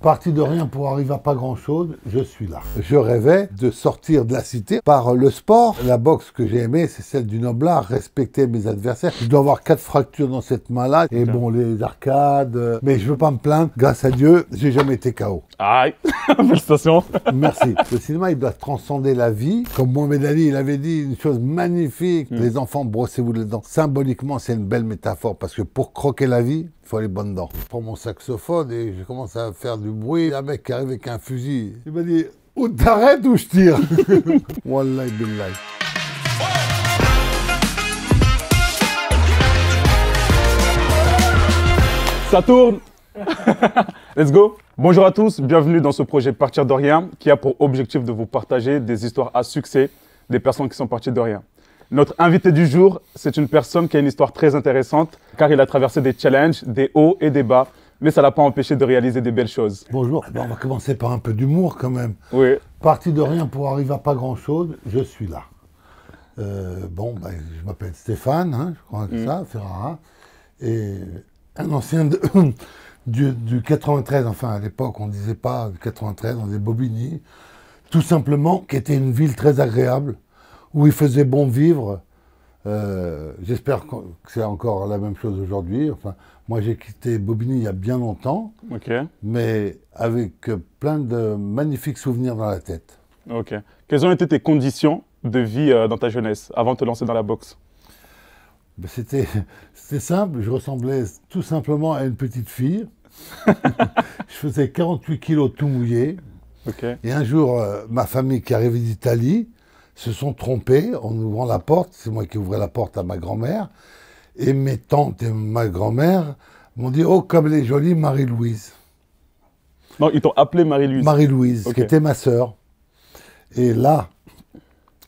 Parti de rien pour arriver à pas grand-chose, je suis là. Je rêvais de sortir de la cité par le sport. La boxe que j'ai aimée, c'est celle du noblard, respecter mes adversaires. Je dois avoir quatre fractures dans cette main-là, et bon, les arcades, euh, mais je veux pas me plaindre. Grâce à Dieu, j'ai jamais été KO. Aïe, félicitations. Merci. Le cinéma, il doit transcender la vie. Comme Mohamed Ali, il avait dit une chose magnifique. Mm. Les enfants, brossez-vous les dents. Symboliquement, c'est une belle métaphore, parce que pour croquer la vie, il faut aller bonnes dents. Je prends mon saxophone et je commence à faire du bruit. Un mec qui arrive avec un fusil. Il m'a dit Ou t'arrêtes ou je tire Wallahi billah. Ça tourne Let's go Bonjour à tous, bienvenue dans ce projet Partir de rien qui a pour objectif de vous partager des histoires à succès des personnes qui sont parties de rien. Notre invité du jour, c'est une personne qui a une histoire très intéressante, car il a traversé des challenges, des hauts et des bas, mais ça l'a pas empêché de réaliser des belles choses. Bonjour, on va commencer par un peu d'humour quand même. Oui. Parti de rien pour arriver à pas grand-chose, je suis là. Euh, bon, ben, je m'appelle Stéphane, hein, je crois que c'est mm. ça, Ferrara, et un ancien du, 93, enfin à l'époque on ne disait pas 93, on disait Bobigny, tout simplement, qui était une ville très agréable, où il faisait bon vivre. Euh, j'espère que c'est encore la même chose aujourd'hui. Enfin, moi, j'ai quitté Bobigny il y a bien longtemps, mais avec plein de magnifiques souvenirs dans la tête. Ok. Quelles ont été tes conditions de vie euh, dans ta jeunesse, avant de te lancer dans la boxe ben, C'était simple. Je ressemblais tout simplement à une petite fille. je faisais 48 kilos tout mouillé. Et un jour, euh, ma famille qui arrivait d'Italie se sont trompés en ouvrant la porte. C'est moi qui ouvrais la porte à ma grand-mère. Et mes tantes et ma grand-mère m'ont dit Oh, comme les est jolie, Marie-Louise. Non, ils t'ont appelé Marie-Louise. Marie-Louise, qui était ma sœur. Et là,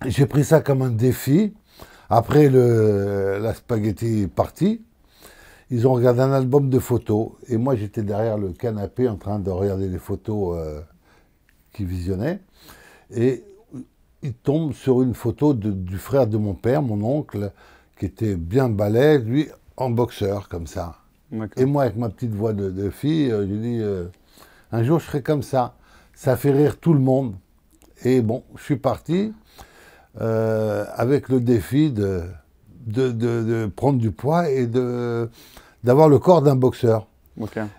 j'ai pris ça comme un défi. Après le, la spaghetti partie, ils ont regardé un album de photos. Et moi, j'étais derrière le canapé en train de regarder les photos qu'ils euh, qui visionnaient. Et il tombe sur une photo du frère de mon père, mon oncle, qui était bien balèze, lui en boxeur comme ça. Et moi, avec ma petite voix de, fille, euh, je dis euh, un jour je serai comme ça. Ça fait rire tout le monde. Et bon, je suis parti euh, avec le défi de, prendre du poids et d'avoir le corps d'un boxeur.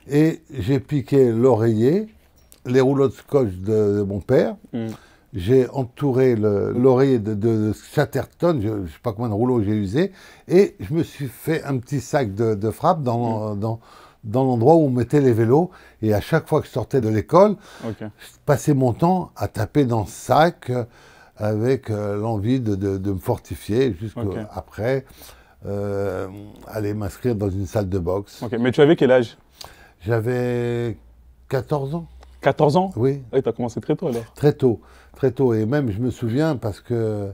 Et j'ai piqué l'oreiller, les rouleaux de scotch de, mon père. Mm j'ai entouré l'oreille de, de, Chatterton, je ne sais pas combien de rouleaux j'ai usé, et je me suis fait un petit sac de, frappe dans, mm. dans, dans l'endroit où on mettait les vélos. Et à chaque fois que je sortais de l'école, je passais mon temps à taper dans ce sac euh, avec euh, l'envie de, de, me fortifier jusqu'après après, euh, aller m'inscrire dans une salle de boxe. Mais tu avais quel âge J'avais 14 ans. 14 ans Oui. Et ah, tu as commencé très tôt alors. Très tôt très tôt. Et même, je me souviens, parce que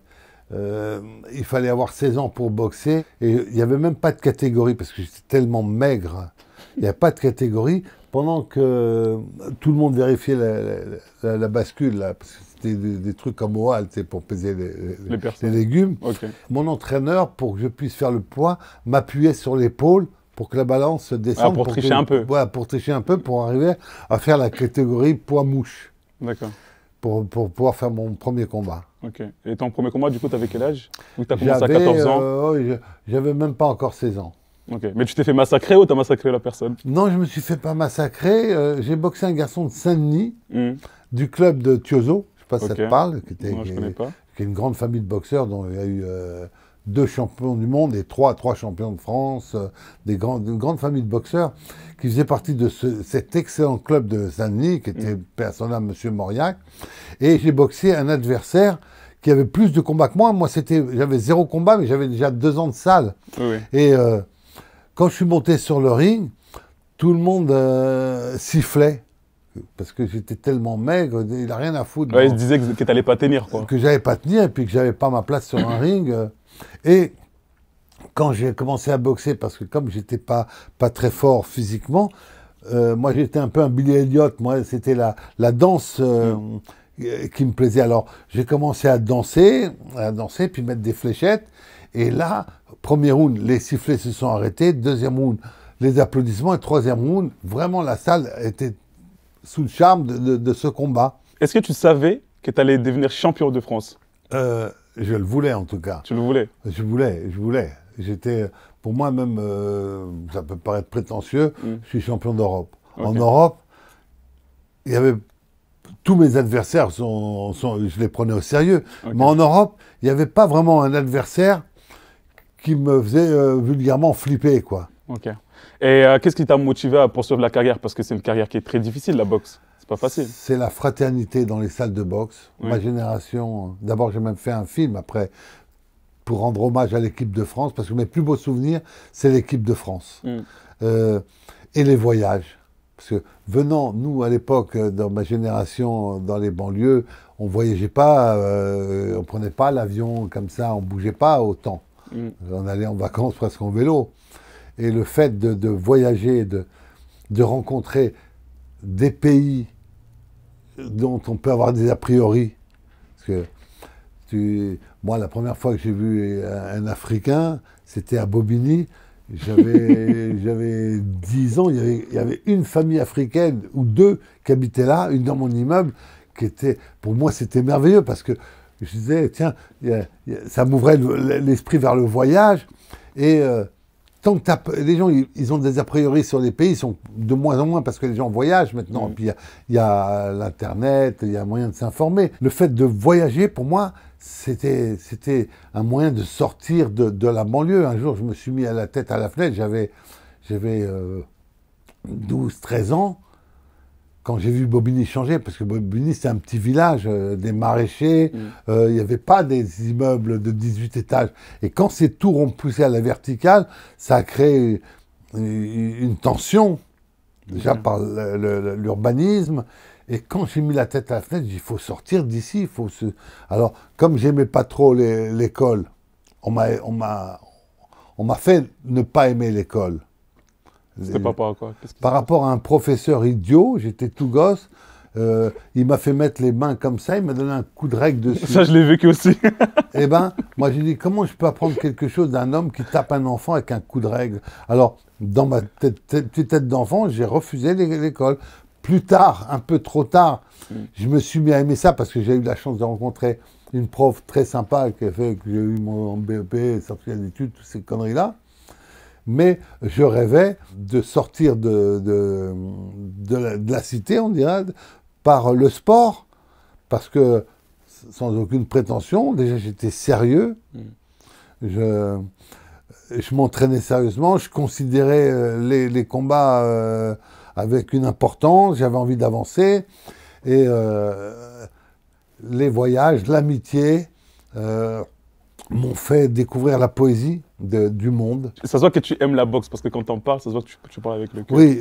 euh, il fallait avoir 16 ans pour boxer, et il n'y avait même pas de catégorie, parce que j'étais tellement maigre, il n'y a pas de catégorie. Pendant que tout le monde vérifiait la, bascule, là, parce que c'était des, trucs comme halte pour peser les, légumes, mon entraîneur, pour que je puisse faire le poids, m'appuyait sur l'épaule pour que la balance descende. Ah, pour, tricher un peu. pour tricher un peu, pour arriver à faire la catégorie poids-mouche. D'accord pour, pour, pouvoir faire mon premier combat. Ok. Et ton premier combat, du coup, t'avais quel âge Ou t'as commencé à 14 ans euh, oh, J'avais même pas encore 16 ans. Ok. Mais tu t'es fait massacrer ou t'as massacré la personne Non, je me suis fait pas massacrer. Euh, j'ai boxé un garçon de Saint-Denis, hmm. du club de Tiozo. Je sais pas si ça te parle. Qui était, je qui, connais pas. est une grande famille de boxeurs dont il y a eu... Euh, deux champions du monde et trois, trois champions de France, euh, des grandes, une grande famille de boxeurs qui faisait partie de cet excellent club de Saint-Denis, qui était mm. personnellement Monsieur Mauriac. Et j'ai boxé un adversaire qui avait plus de combats que moi. Moi, c'était, j'avais zéro combat, mais j'avais déjà deux ans de salle. Et euh, quand je suis monté sur le ring, tout le monde euh, sifflait parce que j'étais tellement maigre, il n'a rien à foutre. il se disait que tu n'allais pas tenir. Quoi. Que j'allais pas tenir et puis que j'avais pas ma place sur un ring. Et quand j'ai commencé à boxer, parce que comme j'étais pas, pas très fort physiquement, euh, moi j'étais un peu un Billy Elliot, moi c'était la, la danse euh, mm. qui me plaisait. Alors j'ai commencé à danser, à danser, puis mettre des fléchettes. Et là, premier round, les sifflets se sont arrêtés, deuxième round, les applaudissements, et troisième round, vraiment la salle était sous le charme de, ce combat. Est-ce que tu savais que tu allais devenir champion de France euh, je le voulais en tout cas. Tu le voulais Je voulais, je voulais. J'étais, pour moi même, euh, ça peut paraître prétentieux, mm. je suis champion d'Europe. En Europe, il y avait tous mes adversaires, sont, je les prenais au sérieux. Mais en Europe, il n'y avait pas vraiment un adversaire qui me faisait euh, vulgairement flipper, quoi. Et euh, qu'est-ce qui t'a motivé à poursuivre la carrière Parce que c'est une carrière qui est très difficile, la boxe. C'est la fraternité dans les salles de boxe. Ma génération, d'abord j'ai même fait un film après pour rendre hommage à l'équipe de France, parce que mes plus beaux souvenirs, c'est l'équipe de France. Mm. Euh, et les voyages. Parce que venant, nous, à l'époque, euh, dans ma génération, dans les banlieues, on voyageait pas, euh, on prenait pas l'avion comme ça, on bougeait pas autant. Mm. On allait en vacances presque en vélo. Et le fait de, voyager, de, de rencontrer des pays dont on peut avoir des a priori. que moi, la première fois que j'ai vu un, Africain, c'était à Bobigny. J'avais, 10 ans, il y avait, une famille africaine ou deux qui habitaient là, une dans mon immeuble, qui était, pour moi, c'était merveilleux parce que je disais, tiens, ça m'ouvrait l'esprit vers le voyage et euh, tant que les gens, ils, ont des a priori sur les pays, ils sont de moins en moins parce que les gens voyagent maintenant. Mm. puis il y a l'Internet, il y a moyen de s'informer. Le fait de voyager, pour moi, c'était un moyen de sortir de, de, la banlieue. Un jour, je me suis mis à la tête à la fenêtre, j'avais 12, 13 euh, ans quand j'ai vu Bobigny changer, parce que Bobigny, c'est un petit village, euh, des maraîchers, mm. euh, il n'y avait pas des immeubles de 18 étages. Et quand ces tours ont poussé à la verticale, ça a créé une, tension, déjà mm. par l'urbanisme. Et quand j'ai mis la tête à la fenêtre, j'ai dit, il faut sortir d'ici, faut se... Alors, comme j'aimais pas trop l'école, on m'a fait ne pas aimer l'école par rapport à un professeur idiot, j'étais tout gosse. Euh, il m'a fait mettre les mains comme ça, il m'a donné un coup de règle dessus. Ça, je l'ai vécu aussi. eh ben, moi, j'ai dit, comment je peux apprendre quelque chose d'un homme qui tape un enfant avec un coup de règle Alors, dans ma tête, tête d'enfant, j'ai refusé l'école. Plus tard, un peu trop tard, mm. je me suis mis à aimer ça parce que j'ai eu la chance de rencontrer une prof très sympa qui a fait que j'ai eu mon BEP, sorti d'études, toutes ces conneries-là mais je rêvais de sortir de, de, de, la, cité, on dirait, par le sport, parce que sans aucune prétention, déjà j'étais sérieux, mm. je, je m'entraînais sérieusement, je considérais euh, les, combats euh, avec une importance, j'avais envie d'avancer, et euh, les voyages, l'amitié, m'ont fait découvrir la poésie du monde. Ça se voit que tu aimes la boxe, parce que quand t'en parles, ça se voit que tu, parles avec le cœur. Oui,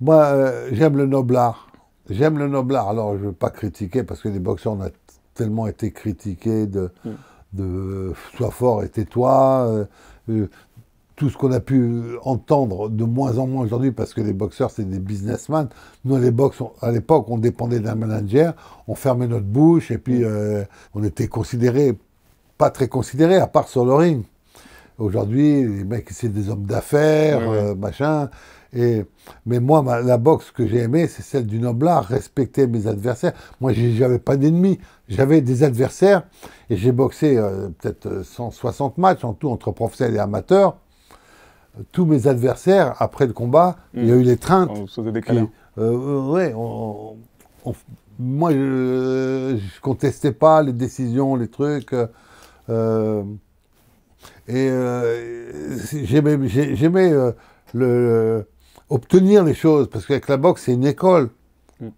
moi, euh, j'aime le art. J'aime le art, Alors, je ne veux pas critiquer, parce que les boxeurs, on a tellement été critiqués de, hmm. de sois fort et tais-toi. Euh, euh, tout ce qu'on a pu entendre de moins en moins aujourd'hui, parce que les boxeurs, c'est des businessmen. Nous, les boxe, à l'époque, on dépendait d'un manager, on fermait notre bouche, et puis hmm. on était considérés pas très considérés, à part sur le ring. Aujourd'hui, les mecs, c'est des hommes d'affaires, euh, machin. Et, mais moi, la boxe que j'ai aimée, c'est celle du noblard, respecter mes adversaires. Moi, j'avais pas d'ennemis, j'avais des adversaires. Et j'ai boxé euh, peut-être 160 euh, matchs en tout, entre professionnels et amateurs. Tous mes adversaires, après le combat, il y a mm. eu les trains ouais, on, moi, je, je contestais pas les décisions, les trucs. Euh, euh, et j'aimais euh, le, obtenir les choses, parce qu'avec la boxe, c'est une école. Mm.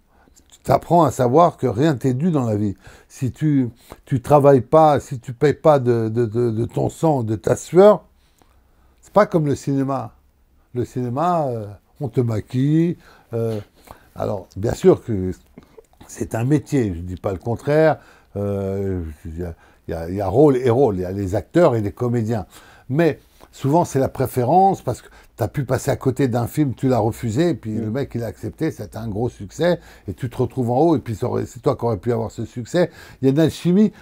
Tu apprends à savoir que rien t'est dû dans la vie. Si tu tu travailles pas, si tu payes pas de, de, ton sang, de ta sueur, c'est pas comme le cinéma. Le cinéma, on te maquille. alors, bien sûr que c'est un métier, je ne dis pas le contraire. Euh, il y, a, rôle et rôle, il y a les acteurs et les comédiens. Mais souvent, c'est la préférence parce que tu as pu passer à côté d'un film, tu l'as refusé, et puis mm. le mec, il a accepté, c'était un gros succès, et tu te retrouves en haut, et puis c'est toi qui aurais pu avoir ce succès. Il y a une alchimie.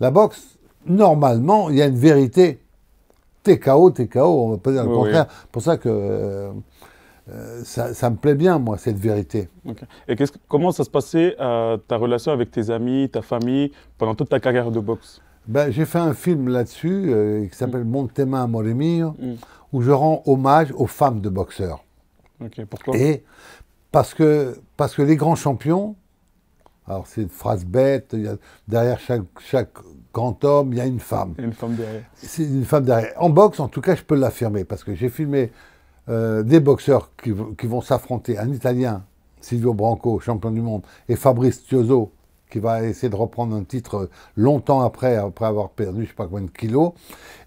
La boxe, normalement, il y a une vérité. T'es KO, t'es KO, on va pas dire le contraire. C'est pour ça que. Euh, euh, ça, me plaît bien, moi, cette vérité. Et comment ça se passait, euh, ta relation avec tes amis, ta famille, pendant toute ta carrière de boxe ben, j'ai fait un film là-dessus euh, qui mm. s'appelle Monte Montemain à mm. où je rends hommage aux femmes de boxeurs. Ok, pourquoi Et parce que, parce que les grands champions, alors c'est une phrase bête, derrière chaque, chaque grand homme, il y a une femme. une femme derrière. C'est une femme derrière. En boxe, en tout cas, je peux l'affirmer, parce que j'ai filmé euh, des boxeurs qui, qui vont s'affronter, un Italien, Silvio Branco, champion du monde, et Fabrice Tioso, il va essayer de reprendre un titre longtemps après, après avoir perdu je sais pas combien de kilos.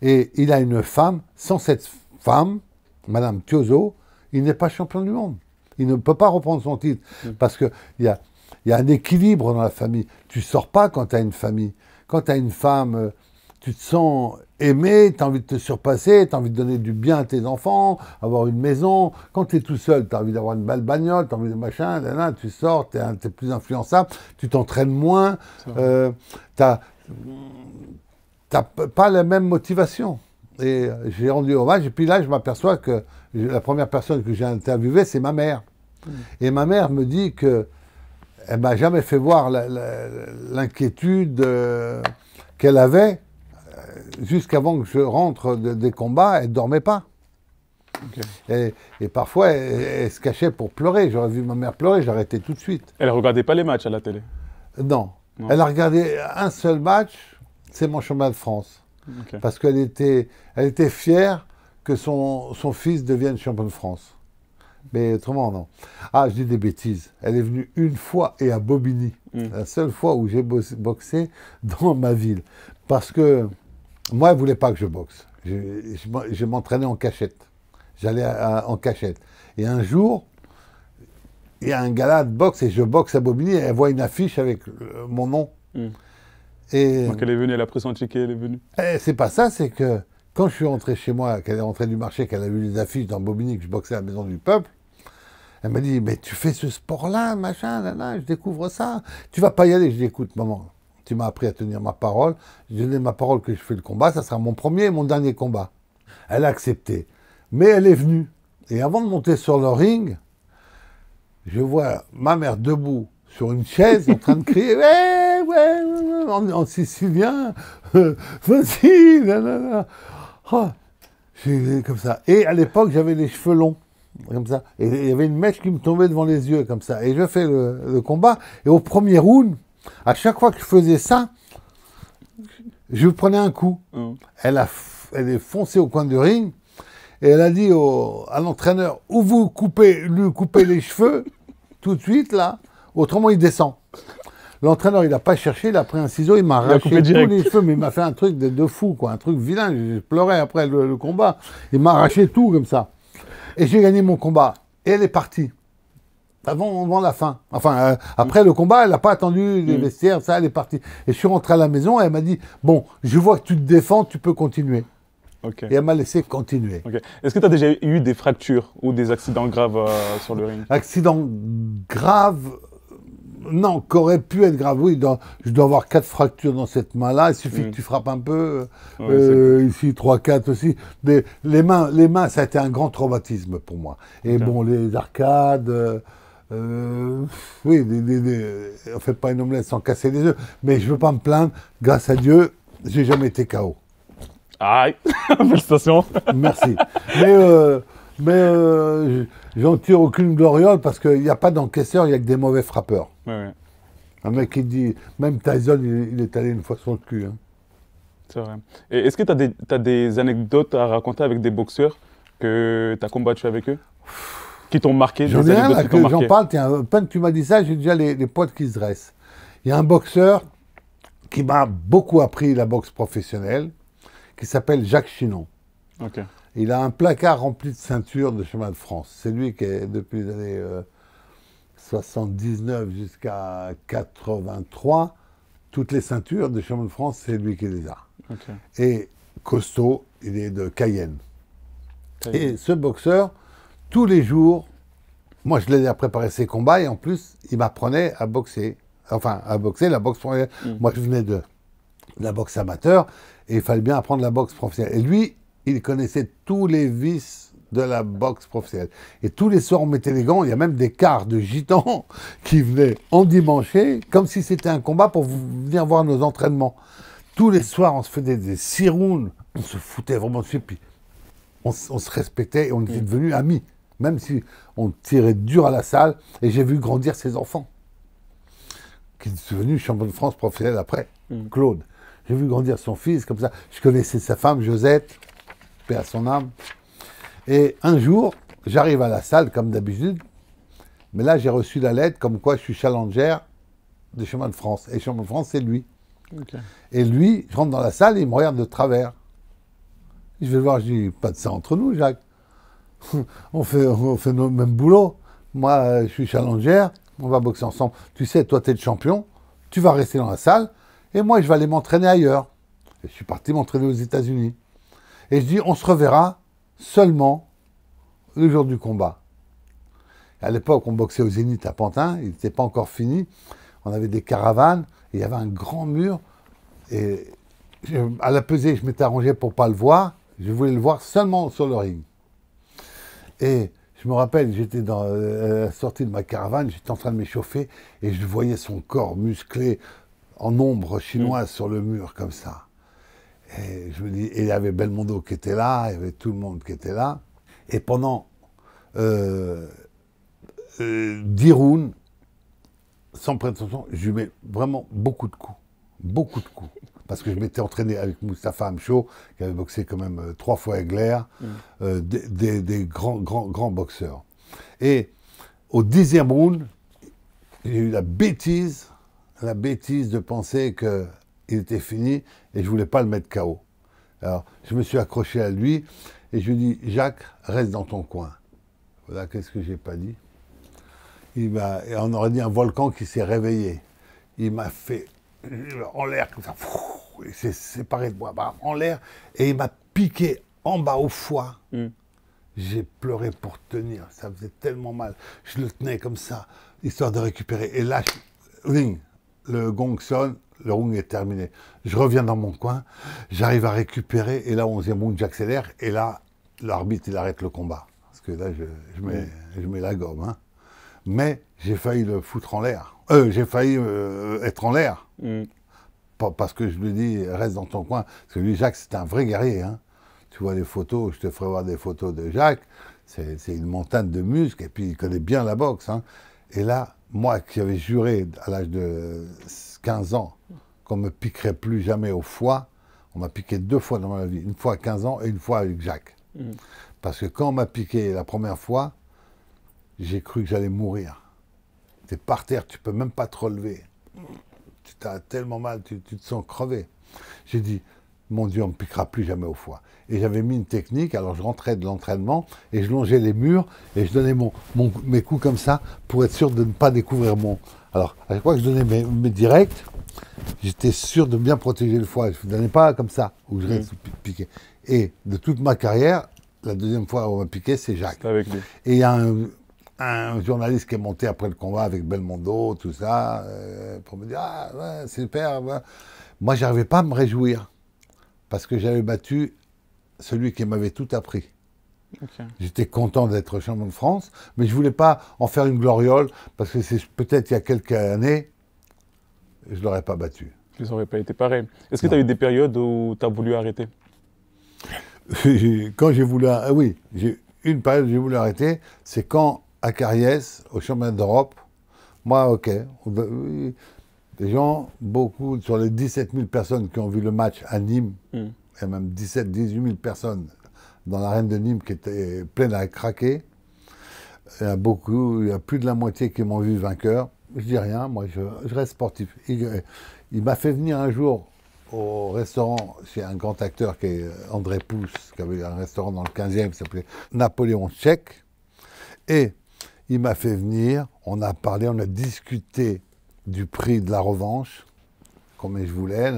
Et il a une femme, sans cette femme, Madame Tiozo, il n'est pas champion du monde. Il ne peut pas reprendre son titre mm. parce qu'il y a, y a un équilibre dans la famille. Tu ne sors pas quand tu as une famille. Quand tu as une femme euh, tu te sens aimé, tu as envie de te surpasser, tu as envie de donner du bien à tes enfants, avoir une maison. Quand tu es tout seul, tu as envie d'avoir une belle bagnole, tu as envie de machin, là, là, tu sors, tu es, plus influençable, tu t'entraînes moins, tu euh, n'as pas la même motivation. Et euh, j'ai rendu hommage, et puis là, je m'aperçois que la première personne que j'ai interviewée, c'est ma mère. Mmh. Et ma mère me dit que elle m'a jamais fait voir l'inquiétude euh, qu'elle avait jusqu'avant que je rentre des combats, elle ne dormait pas. Et, parfois, elle, se cachait pour pleurer. J'aurais vu ma mère pleurer, j'arrêtais tout de suite. Elle regardait pas les matchs à la télé Non. Elle a regardé un seul match, c'est mon championnat de France. Parce qu'elle était, elle était fière que son, son fils devienne champion de France. Mais autrement, non. Ah, je dis des bêtises. Elle est venue une fois et à Bobigny. Mm. La seule fois où j'ai boxé dans ma ville. Parce que moi, elle ne voulait pas que je boxe. Je, m'entraînais en cachette. J'allais en cachette. Et un jour, il y a un gala de boxe et je boxe à Bobigny et elle voit une affiche avec euh, mon nom. Hmm. Et, Donc elle est venue, elle a ticket, elle est venue. Eh, c'est pas ça, c'est que quand je suis rentré chez moi, qu'elle est rentrée du marché, qu'elle a vu les affiches dans Bobigny, que je boxais à la Maison du Peuple, elle m'a dit, mais tu fais ce sport-là, machin, là, là, je découvre ça. Tu vas pas y aller. Je dis, écoute, maman, tu m'as appris à tenir ma parole. Je donné ma parole que je fais le combat. Ça sera mon premier et mon dernier combat. Elle a accepté. Mais elle est venue. Et avant de monter sur le ring, je vois ma mère debout sur une chaise en train de crier Ouais, ouais, en, en sicilien, vas-y, nanana. Oh, comme ça. Et à l'époque, j'avais les cheveux longs, comme ça. Et il y avait une mèche qui me tombait devant les yeux, comme ça. Et je fais le combat. Et au premier round, à chaque fois que je faisais ça, je prenais un coup. Hein. Elle, elle est foncée au coin du ring et elle a dit à l'entraîneur ou vous coupez, lui coupez les cheveux tout de suite là, autrement il descend. L'entraîneur, il n'a pas cherché, il a pris un ciseau, il m'a arraché tous les cheveux, mais il m'a fait un truc de, de, fou, quoi, un truc vilain. Je pleurais après le combat. Il m'a arraché tout comme ça. Et j'ai gagné mon combat. Et elle est partie avant, avant la fin. Enfin, euh, après le combat, elle n'a pas attendu les mm. vestiaires, ça, elle est partie. Et je suis rentré à la maison elle m'a dit Bon, je vois que tu te défends, tu peux continuer. Et elle m'a laissé continuer. Est-ce que tu as déjà eu des fractures ou des accidents graves euh, sur le ring Accident graves euh, non, qu'aurait pu être grave. Oui, dans, je dois avoir quatre fractures dans cette main-là. Il suffit que mm. tu frappes un peu. ici, trois, quatre aussi. les, mains, les mains, ça a été un grand traumatisme pour moi. Et bon, les arcades, euh, oui, des, des, on fait pas une omelette sans casser les œufs, mais je veux pas me plaindre. Grâce à Dieu, j'ai jamais été KO. Aïe, félicitations. Merci. Mais, euh, mais euh, j'en tire aucune gloriole parce qu'il n'y a pas d'encaisseur, il n'y a que des mauvais frappeurs. Un mec qui dit, même Tyson, il, est allé une fois sur le cul. Hein. C'est vrai. Est-ce que tu as, as, des anecdotes à raconter avec des boxeurs que tu as combattu avec eux qui t'ont marqué J'en parle, tu m'as dit ça, j'ai déjà les, les qui se dressent. Il y a un boxeur qui m'a beaucoup appris la boxe professionnelle, qui s'appelle Jacques Chinon. Il a un placard rempli de ceintures de chemin de France. C'est lui qui est depuis les années 79 euh, jusqu'à 83, toutes les ceintures de chemin de France, c'est lui qui les a. Et costaud, il est de Cayenne. Et ce boxeur, tous les jours, moi je l'ai à préparer ses combats et en plus, il m'apprenait à boxer. Enfin, à boxer, la boxe professionnelle. Mm. Moi je venais de, la boxe amateur et il fallait bien apprendre la boxe professionnelle. Et lui, il connaissait tous les vices de la boxe professionnelle. Et tous les soirs, on mettait les gants. Il y a même des quarts de gitans qui venaient en dimanche, comme si c'était un combat pour venir voir nos entraînements. Tous les soirs, on se faisait des six On se foutait vraiment dessus. Puis on, on se respectait et on était mm. devenus amis même si on tirait dur à la salle, et j'ai vu grandir ses enfants, qui sont devenu champion de France professionnel après, mm. Claude. J'ai vu grandir son fils comme ça. Je connaissais sa femme, Josette, paix à son âme. Et un jour, j'arrive à la salle comme d'habitude, mais là j'ai reçu la lettre comme quoi je suis challenger de chemins de France. Et champion de France, c'est lui. Et lui, je rentre dans la salle, il me regarde de travers. Je vais le voir, je dis, pas de ça entre nous, Jacques. on fait, on fait le même boulot. Moi, euh, je suis challenger, on va boxer ensemble. Tu sais, toi, tu es le champion, tu vas rester dans la salle, et moi, je vais aller m'entraîner ailleurs. je suis parti m'entraîner aux États-Unis. Et je dis, on se reverra seulement le jour du combat. À l'époque, on boxait au Zénith à Pantin, il n'était pas encore fini. On avait des caravanes, il y avait un grand mur. Et à la pesée, je m'étais arrangé pour pas le voir. Je voulais le voir seulement sur le ring. Et je me rappelle, j'étais dans euh, la sortie de ma caravane, j'étais en train de m'échauffer et je voyais son corps musclé en ombre chinoise mm. sur le mur comme ça. Et je me dis, il y avait Belmondo qui était là, il y avait tout le monde qui était là. Et pendant 10 euh, euh, rounds, sans prétention, je lui mets vraiment beaucoup de coups. Beaucoup de coups parce que je m'étais entraîné avec Mustapha Amcho, qui avait boxé quand même euh, trois fois avec mm. Euh, des, grands, grands, grands boxeurs. Et au dixième round, j'ai eu la bêtise, la bêtise de penser qu'il était fini et je voulais pas le mettre KO. Alors, je me suis accroché à lui et je lui ai dit, Jacques, reste dans ton coin. Voilà, qu'est-ce que j'ai pas dit il m'a, On aurait dit un volcan qui s'est réveillé. Il m'a fait en l'air comme ça il s'est séparé de moi bah, en l'air et il m'a piqué en bas au foie. Hmm. J'ai pleuré pour tenir, ça faisait tellement mal. Je le tenais comme ça, histoire de récupérer. Et là, le gong sonne, le round est terminé. Je reviens dans mon coin, j'arrive à récupérer, et là, 11e round, j'accélère, et là, l'arbitre, il arrête le combat. Parce que là, je, hmm. mets, la gomme. Hein. Mais j'ai failli le foutre en l'air. Euh, j'ai failli euh, être en l'air. Hmm parce que je lui dis reste dans ton coin, parce que lui, Jacques, c'est un vrai guerrier. Hein. Tu vois les photos, je te ferai voir des photos de Jacques, c'est une montagne de muscles, et puis il connaît bien la boxe. Hein. Et là, moi qui avais juré à l'âge de 15 ans qu'on ne me piquerait plus jamais au foie, on m'a piqué deux fois dans ma vie, une fois à 15 ans et une fois avec Jacques. Mmh. Parce que quand on m'a piqué la première fois, j'ai cru que j'allais mourir. T'es par terre, tu peux même pas te relever tu as tellement mal, tu, te sens crevé. J'ai dit, mon Dieu, on ne piquera plus jamais au foie. Et j'avais mis une technique, alors je rentrais de l'entraînement et je longeais les murs et je donnais mon, mes coups comme ça pour être sûr de ne pas découvrir mon. Alors, à chaque fois que je donnais mes, directs, j'étais sûr de bien protéger le foie. Je ne donnais pas comme ça, où je mmh. piqué. Et de toute ma carrière, la deuxième fois où on m'a piqué, c'est Jacques. Avec lui. Et il y a un, un journaliste qui est monté après le combat avec Belmondo, tout ça, euh, pour me dire Ah, ouais, super. Moi, Moi, j'arrivais pas à me réjouir parce que j'avais battu celui qui m'avait tout appris. J'étais content d'être champion de France, mais je voulais pas en faire une gloriole parce que c'est peut-être il y a quelques années, je l'aurais pas battu. Tu n'aurais pas été pareil. Est-ce que tu as eu des périodes où tu as voulu arrêter Quand j'ai voulu. Ah oui, une période où j'ai voulu arrêter, c'est quand à Carriès, au chemin d'Europe. Moi, ok. Des gens, beaucoup, sur les 17 000 personnes qui ont vu le match à Nîmes, hmm. et même 17 18 000 personnes dans l'arène de Nîmes qui était pleine à craquer, il y a beaucoup, il y a plus de la moitié qui m'ont vu vainqueur. Je dis rien, moi, je, reste sportif. Euh, il, m'a fait venir un jour au restaurant chez un grand acteur qui est André Pousse, qui avait un restaurant dans le 15e qui s'appelait Napoléon Tchèque. Et il m'a fait venir, on a parlé, on a discuté du prix de la revanche, combien je voulais.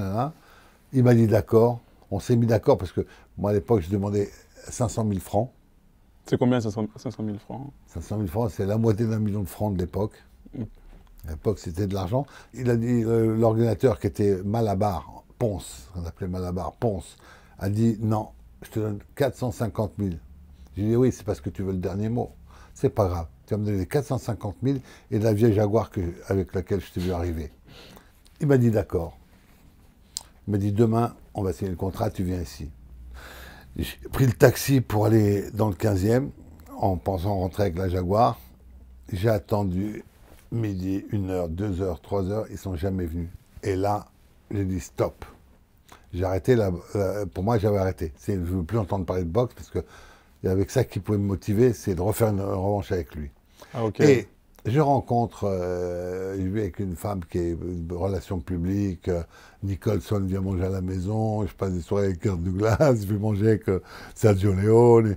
Il m'a dit d'accord. On s'est mis d'accord parce que moi à l'époque je demandais 500 000 francs. C'est combien 500 000 francs 500 000 francs, c'est la moitié d'un million de francs de l'époque. Mm. À l'époque, c'était de l'argent. Il a dit, euh, l'organisateur qui était Malabar, Ponce, on appelait Malabar, Ponce, a dit non, je te donne 450 000. J'ai dit oui, c'est parce que tu veux le dernier mot. C'est pas grave comme les 450 000 et la vieille Jaguar avec laquelle je t'ai vu arriver. Il m'a dit d'accord. Il m'a dit demain, on va signer le contrat, tu viens ici. J'ai pris le taxi pour aller dans le 15e en pensant rentrer avec la Jaguar. J'ai attendu midi, une heure, 2 heures, trois heures, ils sont jamais venus. Et là, j'ai dit stop. J'ai arrêté, la, pour moi j'avais arrêté. Je ne veux plus entendre parler de boxe parce que avec ça qui pouvait me motiver, c'est de refaire une revanche avec lui. Ah, et je rencontre, je euh, vis avec une femme qui est relation publique, euh, Nicole Nicholson vient manger à la maison, je passe des soirées avec Kirk Douglas, je vais manger avec euh, Sergio Leone,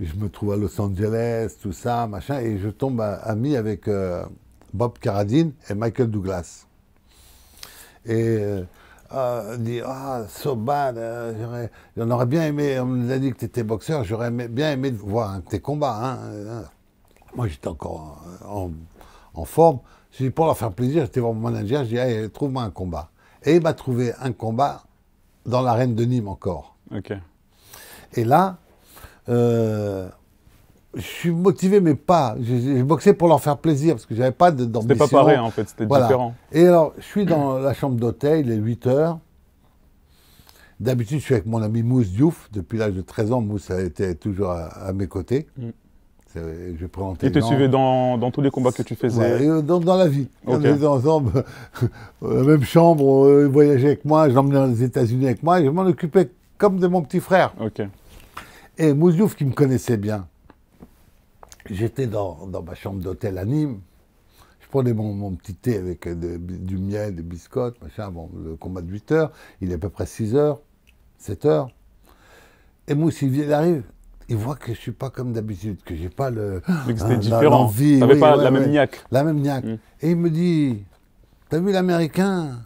je me trouve à Los Angeles, tout ça, machin, et je tombe ami avec Bob Carradine et Michael Douglas. Et euh, dit Ah, so bad, on aurait bien aimé, on nous a dit que tu étais boxeur, j'aurais bien aimé voir hein, tes combats. Hein. hein, hein. Moi, j'étais encore euh, en, en forme. J'ai dit, pour leur faire plaisir, j'étais voir mon manager, j'ai dit, Allez, trouve-moi un combat. Et il m'a trouvé un combat dans l'arène de Nîmes encore. Et là, euh, je suis motivé, mais pas. Je, boxé boxais pour leur faire plaisir, parce que j'avais pas d'ambition. C'était pas pareil, en fait, c'était différent. Et alors, je suis dans la chambre d'hôtel, il est 8 h D'habitude, je suis avec mon ami Mousse Diouf. Depuis l'âge de 13 ans, Mousse a été toujours à, mes côtés. Mm. Je Il te suivait dans, tous les combats que tu faisais euh, dans, la vie. On était ensemble, la même chambre, voyager euh, voyageait avec moi, je dans les États-Unis avec moi, je m'en occupais comme de mon petit frère. Et Mouziouf, qui me connaissait bien, j'étais dans, ma chambre d'hôtel à Nîmes. Je prenais mon, petit thé avec euh, du miel, des biscottes, machin, bon, le combat de 8 heures. Il est à peu près 6 heures, 7 heures. Et Mouziouf, il arrive il voit que je ne suis pas comme d'habitude, que j'ai pas le. c'était hein, différent. pas la, même niaque. la même niaque. Mm. Et il me dit, t'as vu l'américain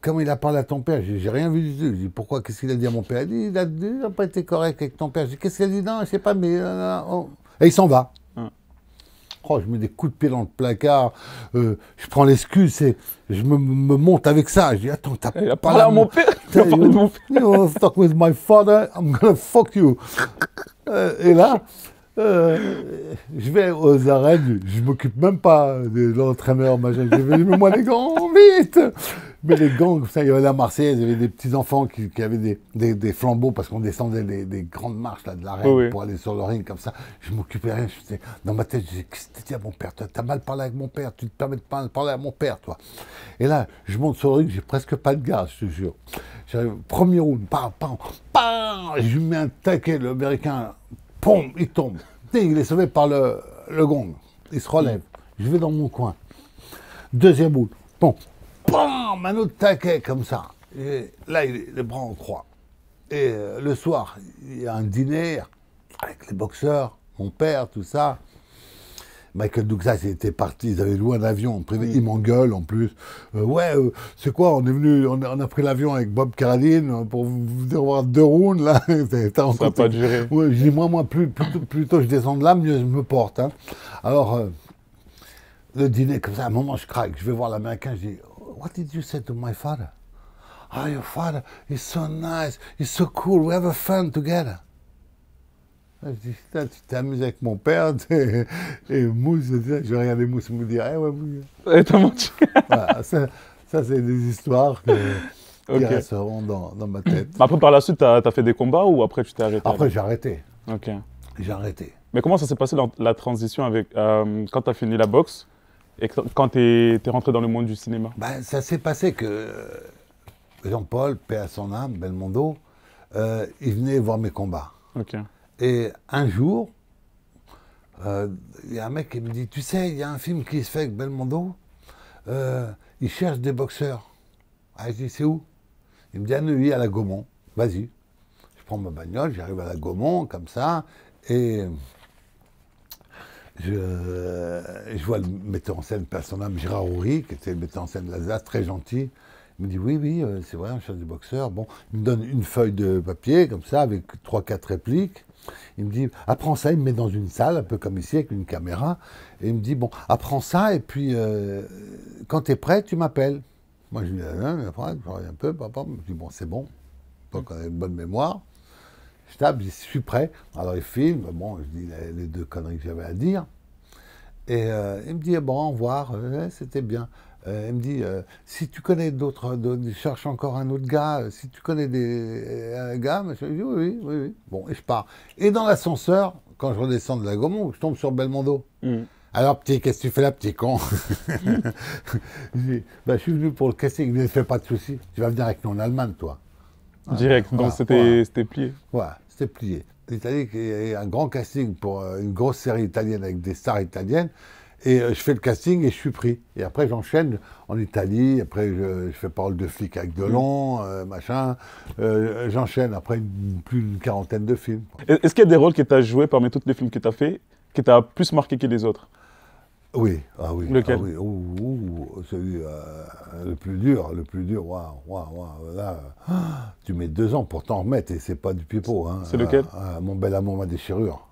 Comment il a parlé à ton père J'ai, rien vu du tout. Je dis pourquoi Qu'est-ce qu'il a dit à mon père Il a dit il n'a pas été correct avec ton père. Je dis qu'est-ce qu'il a dit Non, je ne sais pas, mais. Oh. Et il s'en va je mets des coups de pied dans le placard, euh, je prends l'excuse et je me, monte avec ça. Je dis, attends, t'as parlé à mon père. Tu parlé mon with my father, I'm gonna fuck you. Euh, et là, euh, je vais aux arènes, je m'occupe même pas de l'entraîneur, Je vais, mets-moi les gants, vite mais les gangs, ça, il y avait la Marseillaise, il y avait des petits enfants qui, avaient des, flambeaux parce qu'on descendait des, grandes marches là, de l'arène pour aller sur le ring comme ça. Je m'occupais rien. dans ma tête, je disais Qu'est-ce que tu dis à mon père Tu as mal parlé avec mon père, tu te permets de parler à mon père, toi. Et là, je monte sur le ring, j'ai presque pas de gaz, je te jure. premier round, pam, pam, pam Je mets un taquet, l'américain, pom, il tombe. Il est sauvé par le, gang. gong. Il se relève. Je vais dans mon coin. Deuxième round, pom, bam, un autre taquet comme ça. là, il les bras en croix. Et euh, le soir, il y a un dîner avec les boxeurs, mon père, tout ça. Michael Douglas était parti, ils avaient loué un avion en privé, il m'engueule en plus. Euh, ouais, euh, c'est quoi, on est venu, on, a, pris l'avion avec Bob Caradine pour venir voir deux rounds là. Ça n'a pas duré. je dis, moi, plus, je descends de là, mieux je me porte. Hein. Alors, le dîner, comme ça, à un moment je craque, je vais voir l'Américain, je dis, What did à mon père Ah, father? père, il est is gentil, il est so cool, we have a fun together. Je dis, putain, tu t'amuses avec mon père, et Mousse, je regardais Mousse me dire, eh ah, ouais, Mousse. Et ça, ça c'est des histoires qui resteront dans, ma tête. Bah, après, par la suite, tu as, fait des combats ou après tu t'es arrêté Après, j'ai arrêté. J'ai arrêté. Mais comment ça s'est passé la, transition avec, euh, quand tu as fini la boxe et quand tu es, rentré dans le monde du cinéma ben, Ça s'est passé que euh, Jean-Paul, paix à son âme, Belmondo, euh, il venait voir mes combats. Et un jour, euh, il y a un mec qui me dit Tu sais, il y a un film qui se fait avec Belmondo, il cherche des boxeurs. Ah, je dis C'est où Il me dit À Neuilly, à la Gaumont. Vas-y. Je prends ma bagnole, j'arrive à la Gaumont, comme ça, et euh, je, vois le metteur en scène, pas son Gérard qui était le metteur en scène de l'Alsace, très gentil. Il me dit oui, oui, euh, c'est vrai, on cherche des boxeurs. Bon, il me donne une feuille de papier, comme ça, avec trois, quatre répliques. Il me dit, apprends ça, il me met dans une salle, un peu comme ici, avec une caméra. Et il me dit, bon, apprends ça, et puis euh, quand tu es prêt, tu m'appelles. Moi, je lui dis, non, ah, je un peu, papa. me dit « bon, c'est bon. Donc, on a une bonne mémoire. Je je suis prêt. Alors il filme, bon, je dis les deux conneries que j'avais à dire. Et euh, il me dit, eh bon, au revoir, euh, c'était bien. Euh, il me dit, si tu connais d'autres, cherche encore un autre gars, si tu connais des gars, je dis, oui, oui, oui, Bon, et je pars. Et dans l'ascenseur, quand je redescends de la Gaumont, je tombe sur Belmondo. Mm. Alors, petit, qu'est-ce que tu fais là, petit con je, dis, bah, je suis venu pour le casser, Il ne fais pas de soucis, Tu vas venir avec nous en Allemagne, toi. Direct, donc c'était plié. Ouais. C'est plié. L'Italie est un grand casting pour euh, une grosse série italienne avec des stars italiennes. Et euh, je fais le casting et je suis pris. Et après, j'enchaîne en Italie. Après, je, fais Parole de flic avec Delon, mm. euh, machin. j'enchaîne après plus d'une quarantaine de films. Est-ce qu'il y a des rôles que tu as joués parmi tous les films que tu as fait, qui t'a plus marqué que les autres oui, ah oui. Lequel ah oui. Ouh, ouh, Celui euh, le plus dur, le plus dur. Waouh, waouh, waouh. Là, tu mets deux ans pour t'en remettre et c'est pas du pipeau. Hein. C'est lequel ah, Mon bel amour, ma déchirure.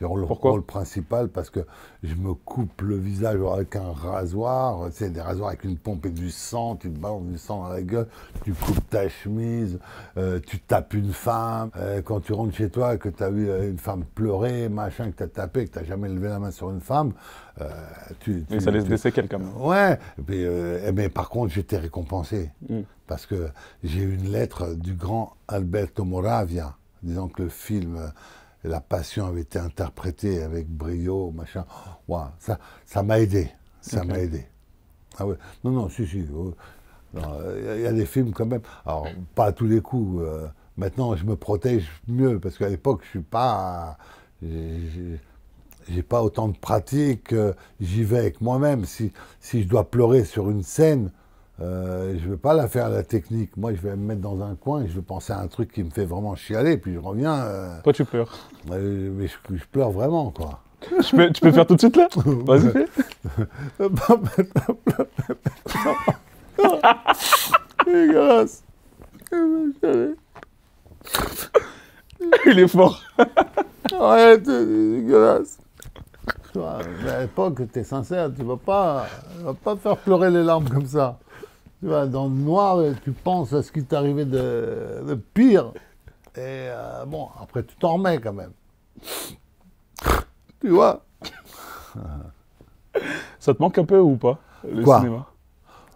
On Le Pourquoi le principal, parce que je me coupe le visage avec un rasoir, c'est des rasoirs avec une pompe et du sang, tu te balances du sang à la gueule, tu coupes ta chemise, euh, tu tapes une femme. Euh, quand tu rentres chez toi, que tu as vu euh, une femme pleurer, machin, que tu as tapé, que tu n'as jamais levé la main sur une femme, tu, Mais ça laisse tu... des quand même. Ouais, eh, mais, par contre, j'étais récompensé, mm. parce que j'ai eu une lettre du grand Alberto Moravia, disant que le film la passion avait été interprétée avec brio, machin. ça, m'a aidé. Ça m'a aidé. Ah non, non, si, si. Euh, il y, a des films quand même. Alors, pas à tous les coups. Euh, maintenant, je me protège mieux parce qu'à l'époque, je suis pas. J'ai pas autant de pratique. Euh, j'y vais avec moi-même. si je dois pleurer sur une scène, euh, je ne veux pas la faire à la technique. Moi, je vais me mettre dans un coin et je vais penser à un truc qui me fait vraiment chialer. Puis je reviens. Euh. Toi, tu pleures. mais je, pleure vraiment, quoi. tu peux faire tout de suite là Vas-y. Il est fort. Arrête, c'est dégueulasse. À l'époque, tu es sincère, tu ne vas pas faire pleurer les larmes comme ça tu vois, dans le noir, tu penses à ce qui t'est arrivé de, pire. Et euh, bon, après, tu t'en remets quand même. tu vois Ça te manque un peu ou pas, le cinéma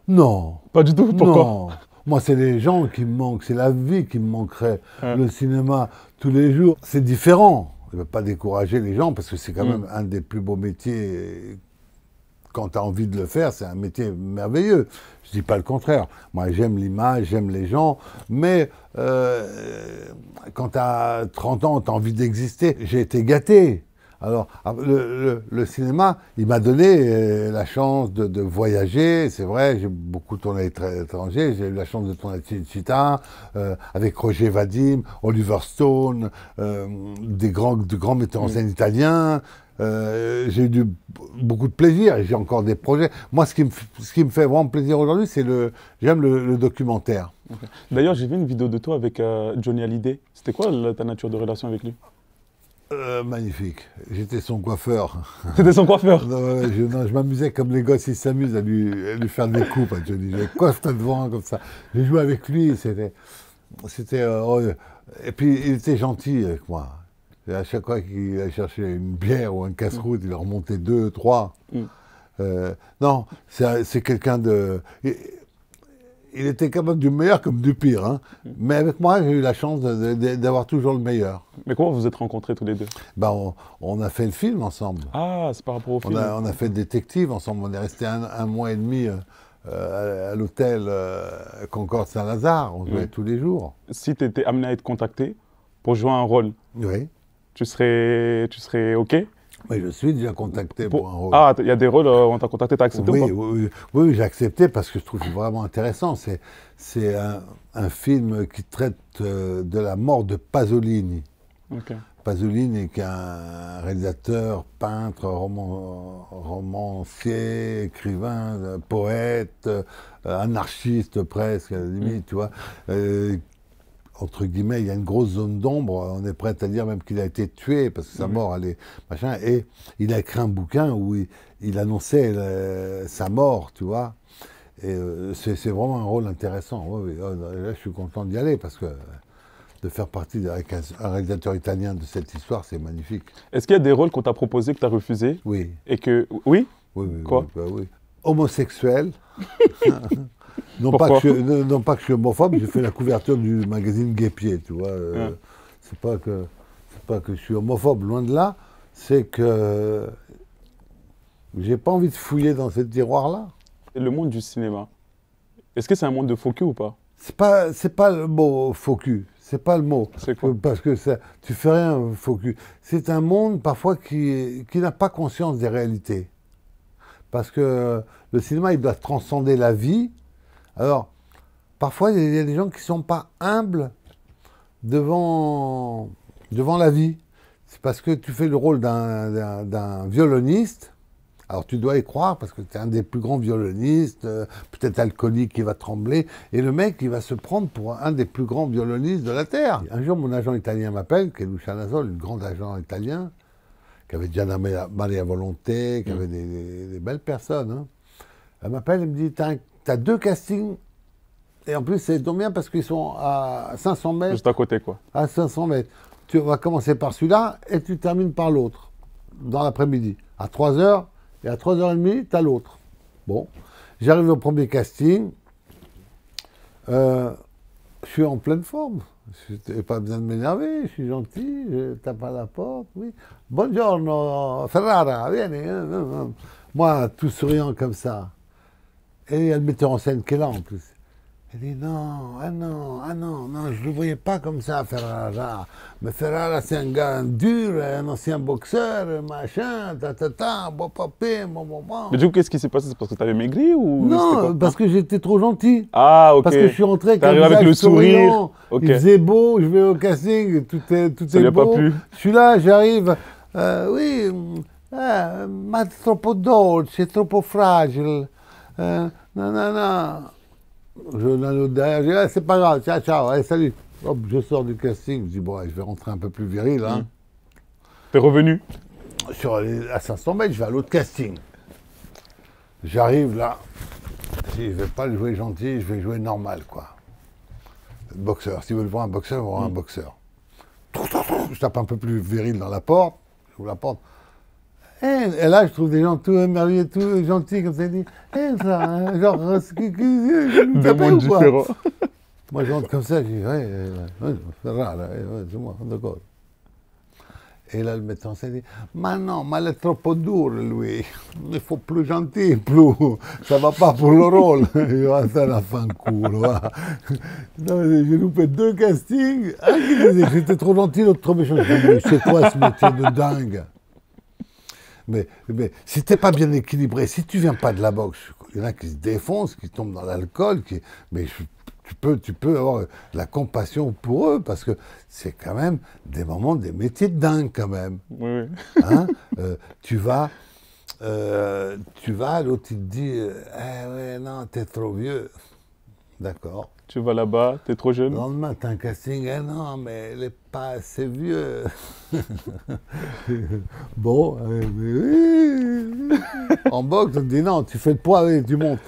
Non. Pas du tout Pourquoi Moi, c'est les gens qui me manquent, c'est la vie qui me manquerait. Le cinéma, tous les jours, c'est différent. Je ne veux pas décourager les gens parce que c'est quand mm. même un des plus beaux métiers quand tu as envie de le faire, c'est un métier merveilleux. Je dis pas le contraire. Moi, j'aime l'image, j'aime les gens, mais euh, quand tu as 30 ans, tu as envie d'exister. J'ai été gâté. Alors, ah, le, cinéma, il m'a donné euh, la chance de, voyager. C'est vrai, j'ai beaucoup tourné à l'étranger. J'ai eu la chance de tourner à euh, avec Roger Vadim, Oliver Stone, euh, des grands, de grands metteurs en mm. scène italiens. Euh, j'ai eu beaucoup de plaisir et j'ai encore des projets. Moi, ce qui me, fait vraiment plaisir aujourd'hui, c'est le. J'aime le, documentaire. D'ailleurs, j'ai vu une vidéo de toi avec Johnny Hallyday. C'était quoi ta nature de relation avec lui euh, magnifique. J'étais son coiffeur. C'était son coiffeur non, Je, m'amusais comme les gosses, ils s'amusent à lui, faire des coupes lui Johnny. Je coiffe devant comme ça. J'ai joué avec lui, c'était. c'était euh, oh, et puis il était gentil avec moi. à chaque fois qu'il allait chercher une bière ou un casse il en remontait deux, trois. Mm. Euh, non, c'est quelqu'un de il était capable du meilleur comme du pire. Hein. Mais avec moi, j'ai eu la chance d'avoir toujours le meilleur. Mais comment vous vous êtes rencontrés tous les deux ben, on, a fait le film ensemble. Ah, c'est par rapport au film. On a, fait le détective ensemble. On est resté un, mois et demi euh, à, l'hôtel euh, Concorde Saint-Lazare. On jouait tous les jours. Si tu étais amené à être contacté pour jouer un rôle, tu, serais, tu serais OK je suis déjà contacté pour, un rôle. Ah, il y a des rôles, où euh, on t'a contacté, t'as accepté oui, Oui, j'ai accepté parce que je trouve vraiment intéressant. C'est, un, film qui traite euh, de la mort de Pasolini. Pasolini qui est un réalisateur, peintre, romancier, écrivain, euh, poète, anarchiste presque, à la limite, mm. tu vois, entre guillemets, il y a une grosse zone d'ombre. On est prêt à dire même qu'il a été tué parce que sa mort, allait machin. Et il a écrit un bouquin où il, annonçait euh, sa mort, tu vois. Et euh, c'est vraiment un rôle intéressant. Oh, là, je suis content d'y aller parce que euh, de faire partie un réalisateur italien de cette histoire, c'est magnifique. Est-ce qu'il y a des rôles qu'on t'a proposés que tu as refusé? Oui. Et que oui. Oui. Quoi bah oui. Homosexuel. Non pas, que, je, suis homophobe, j'ai fait la couverture du magazine Guépier, tu vois. Euh, c'est pas que je suis homophobe, loin de là. C'est que j'ai pas envie de fouiller dans ce tiroir-là. Le monde du cinéma, est-ce que c'est un monde de faux cul ou pas C'est pas, pas le mot faux cul. C'est pas le mot. C'est quoi Parce que tu fais rien faux cul. C'est un monde parfois qui, qui n'a pas conscience des réalités. Parce que le cinéma, il doit transcender la vie, alors, parfois, il y a des gens qui ne sont pas humbles devant, devant la vie. C'est parce que tu fais le rôle d'un violoniste. Alors tu dois y croire parce que tu es un des plus grands violonistes, euh, peut-être alcoolique qui va trembler, et le mec il va se prendre pour un des plus grands violonistes de la Terre. Un jour mon agent italien m'appelle, qui est Nazol, le grand agent italien, qui avait déjà marié à volonté, qui mm. avait des, belles personnes. Hein. Elle m'appelle, et me dit, t'as un tu as deux castings. Et en plus, c'est dommage parce qu'ils sont à 500 mètres. Juste à côté, quoi. À 500 mètres. Tu vas commencer par celui-là et tu termines par l'autre dans l'après-midi. À 3h et à 3h30, tu as l'autre. Bon. J'arrive au premier casting. Euh, je suis en pleine forme. Je n'ai pas besoin de m'énerver, je suis gentil, je tape à la porte, oui. Buongiorno, Ferrara, Viens. Moi, tout souriant comme ça. Et il y en scène qui est là en plus. Elle dit non, ah non, ah non, non, je ne le voyais pas comme ça, Ferrara. Mais Ferrara, c'est un gars dur, un ancien boxeur, machin, ta ta ta, bon papé, bon bon Mais du coup, qu'est-ce qui s'est passé C'est parce que tu avais maigri ou Non, parce que j'étais trop gentil. Ah, ok. Parce que je suis rentré avec, avec le sourire. Il faisait beau, je vais au casting, tout est, tout est beau. Pas Je suis là, j'arrive. Euh, oui, euh, ma trop dolce, trop fragile. Euh, non, non, Je, derrière, je dis, ah, c'est pas grave, ciao, ciao, allez, salut. Hop, je sors du casting, je dis, bon, je vais rentrer un peu plus viril. Hein. Mmh. T'es revenu Sur les, À 500 mètres, je vais à l'autre casting. J'arrive là, je ne vais pas le jouer gentil, je vais jouer normal, quoi. Boxeur, si vous voulez voir un boxeur, vous un mmh. boxeur. Je tape un peu plus viril dans la porte, je ouvre la porte. Eh, et là, je trouve des gens tout merveilleux, tout gentils, comme ça, dit, eh, ça, hein, genre, euh, deux mondes différents. Moi, je comme ça, je dis, ouais, c'est euh, rare, c'est moi, d'accord. Et là, le médecin s'est dit, mais non, mais il est trop dur, lui. Il faut plus gentil, plus. Ça va pas pour le rôle. Il va faire la fin cool. J'ai loupé deux castings. Un ah, qui disait, j'étais trop gentil, l'autre trop méchant. C'est quoi ce métier de dingue mais, mais si t'es pas bien équilibré, si tu viens pas de la boxe, il y en a qui se défoncent, qui tombent dans l'alcool, qui, mais tu peux, tu peux avoir la compassion pour eux parce que c'est quand même des moments, des métiers de dingue quand même. Hein, euh, tu vas, euh, tu vas, l'autre il te dit, eh ouais, non, t'es trop vieux. D'accord. Tu vas là-bas, t'es trop jeune. Le lendemain, t'as un casting ah Non, mais elle n'est pas assez vieux. bon, euh, en boxe, on te dit non, tu fais le poids oui, tu montes.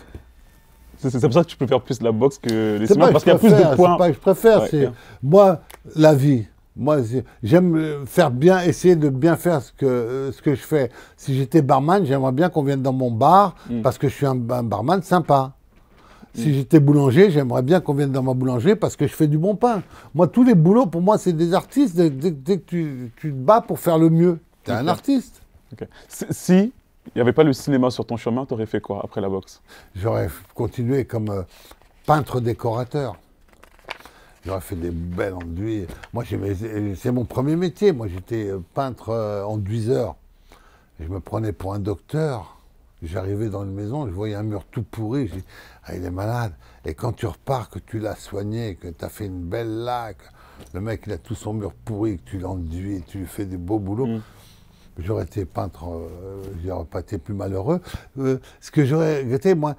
C'est pour ça que tu préfères plus la boxe que les cinémas, parce qu'il y a plus de pas que je préfère, c'est moi, la vie. Moi, j'aime euh, faire bien, essayer de bien faire ce que, euh, ce que je fais. Si j'étais barman, j'aimerais bien qu'on vienne dans mon bar, hmm. parce que je suis un barman sympa. Si j'étais boulanger, j'aimerais bien qu'on vienne dans ma boulangerie parce que je fais du bon pain. Moi, tous les boulots, pour moi, c'est des artistes. Dès, que tu, tu, te bats pour faire le mieux, tu es un artiste. Si il n'y avait pas le cinéma sur ton chemin, tu aurais fait quoi après la boxe J'aurais continué comme euh, peintre-décorateur. J'aurais fait des belles enduits. Moi, c'est mon premier métier. Moi, j'étais euh, peintre euh, enduiseur. Je me prenais pour un docteur. J'arrivais dans une maison, je voyais un mur tout pourri, je dis, ah, il est malade. Et quand tu repars, que tu l'as soigné, que tu as fait une belle laque, le mec il a tout son mur pourri, que tu l'enduis, tu lui fais des beaux boulots. Mm. J'aurais été peintre, euh, j'aurais pas été plus malheureux. Euh, ce que j'aurais regretté, moi,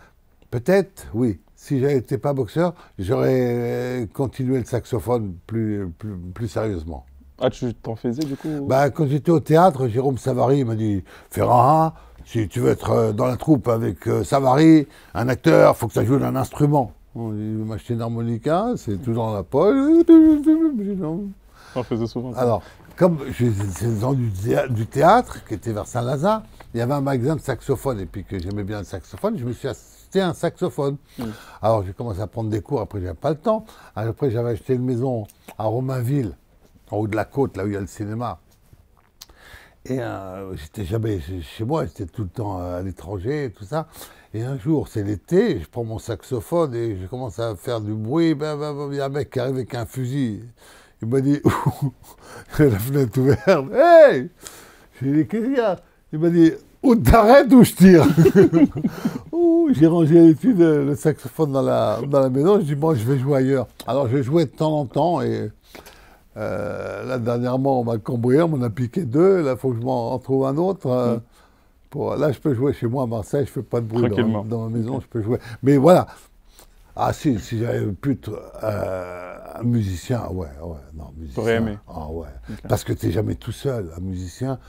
peut-être, oui, si j'avais été pas boxeur, j'aurais euh, continué le saxophone plus, plus, sérieusement. Ah, tu t'en faisais du coup Bah, quand j'étais au théâtre, Jérôme Savary m'a dit Ferrand, si tu veux être euh, dans la troupe avec euh, Savary, un acteur, faut que ça joue d'un instrument. On lui m'acheter une harmonica, c'est toujours dans la poche. On faisait souvent ça. Alors, comme j'étais dans du, théâtre, qui était vers Saint-Lazare, il y avait un magasin de saxophone, et puis que j'aimais bien le saxophone, je me suis acheté un saxophone. Mm. Alors j'ai commencé à prendre des cours, après j'avais pas le temps. Après j'avais acheté une maison à Romainville, en haut de la côte, là où il y a le cinéma. Et euh, j'étais jamais chez moi, j'étais tout le temps à l'étranger et tout ça. Et un jour, c'est l'été, je prends mon saxophone et je commence à faire du bruit. Ben, ben, ben, il y a un mec qui arrive avec un fusil. Il m'a dit, j'ai la fenêtre ouverte. Hey J'ai dit, qu'est-ce qu'il y a Il m'a dit, ou t'arrêtes ou je tire. j'ai rangé l'étude, le saxophone dans la, dans la maison. Je dis, bon, je vais jouer ailleurs. Alors, je jouais de temps en temps et euh, là, dernièrement, on m'a cambriolé, on m'en a piqué deux. Là, il faut que je m'en trouve un autre. Euh, là, je peux jouer chez moi à Marseille, je ne fais pas de bruit dans, ma maison, je peux jouer. Mais voilà. Ah, si, si j'avais pu euh, un musicien, ah ouais, ouais, non, musicien. Ah, ouais. Parce que tu n'es jamais tout seul. Un musicien,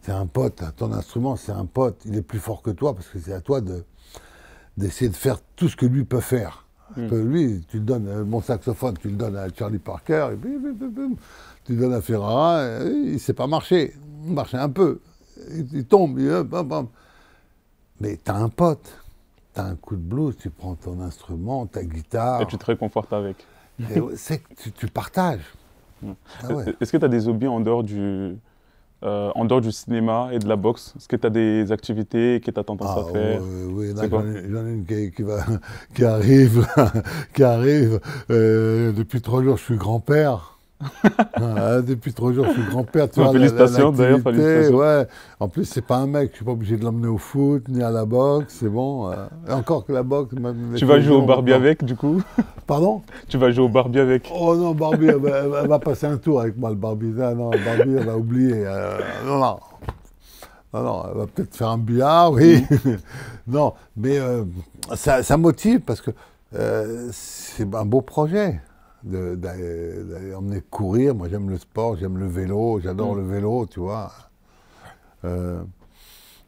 c'est un pote. Ton instrument, c'est un pote. Il est plus fort que toi parce que c'est à toi d'essayer de faire tout ce que lui peut faire. Parce mm. lui, tu le donnes, euh, mon saxophone, tu le donnes à Charlie Parker, tu le donnes à Ferrara, il ne sait pas marcher, marcher un peu. Il, tombe, il, tu as Mais un pote, tu as un coup de blues, tu prends ton instrument, ta guitare. Et tu te réconfortes avec. C'est tu, partages. Mm. Ah Est-ce que tu as des hobbies en dehors du, euh, en dehors du cinéma et de la boxe Est-ce que tu as des activités que tu as tendance ah, à faire Oui, Oui, j'en ai une qui, arrive. qui arrive. Euh, depuis trois jours, je suis grand-père. Ah, depuis trois jours, je suis grand-père. Tu ah, félicitations d'ailleurs. En plus, c'est pas un mec. Je suis pas obligé de l'emmener au foot ni à la boxe. C'est bon. Euh. encore que la boxe. tu vas jouer au Barbie avec, du coup Pardon Tu vas jouer au Barbie avec Oh non, Barbie, elle, va, passer un tour avec moi, le Barbie. Non, Barbie, elle va oublier. Euh, non, non. elle va peut-être faire un billard, oui. non, mais euh, ça motive parce que c'est un beau projet d'aller emmener courir. Moi, j'aime le sport, j'aime le vélo, j'adore mm. le vélo, tu vois. Euh,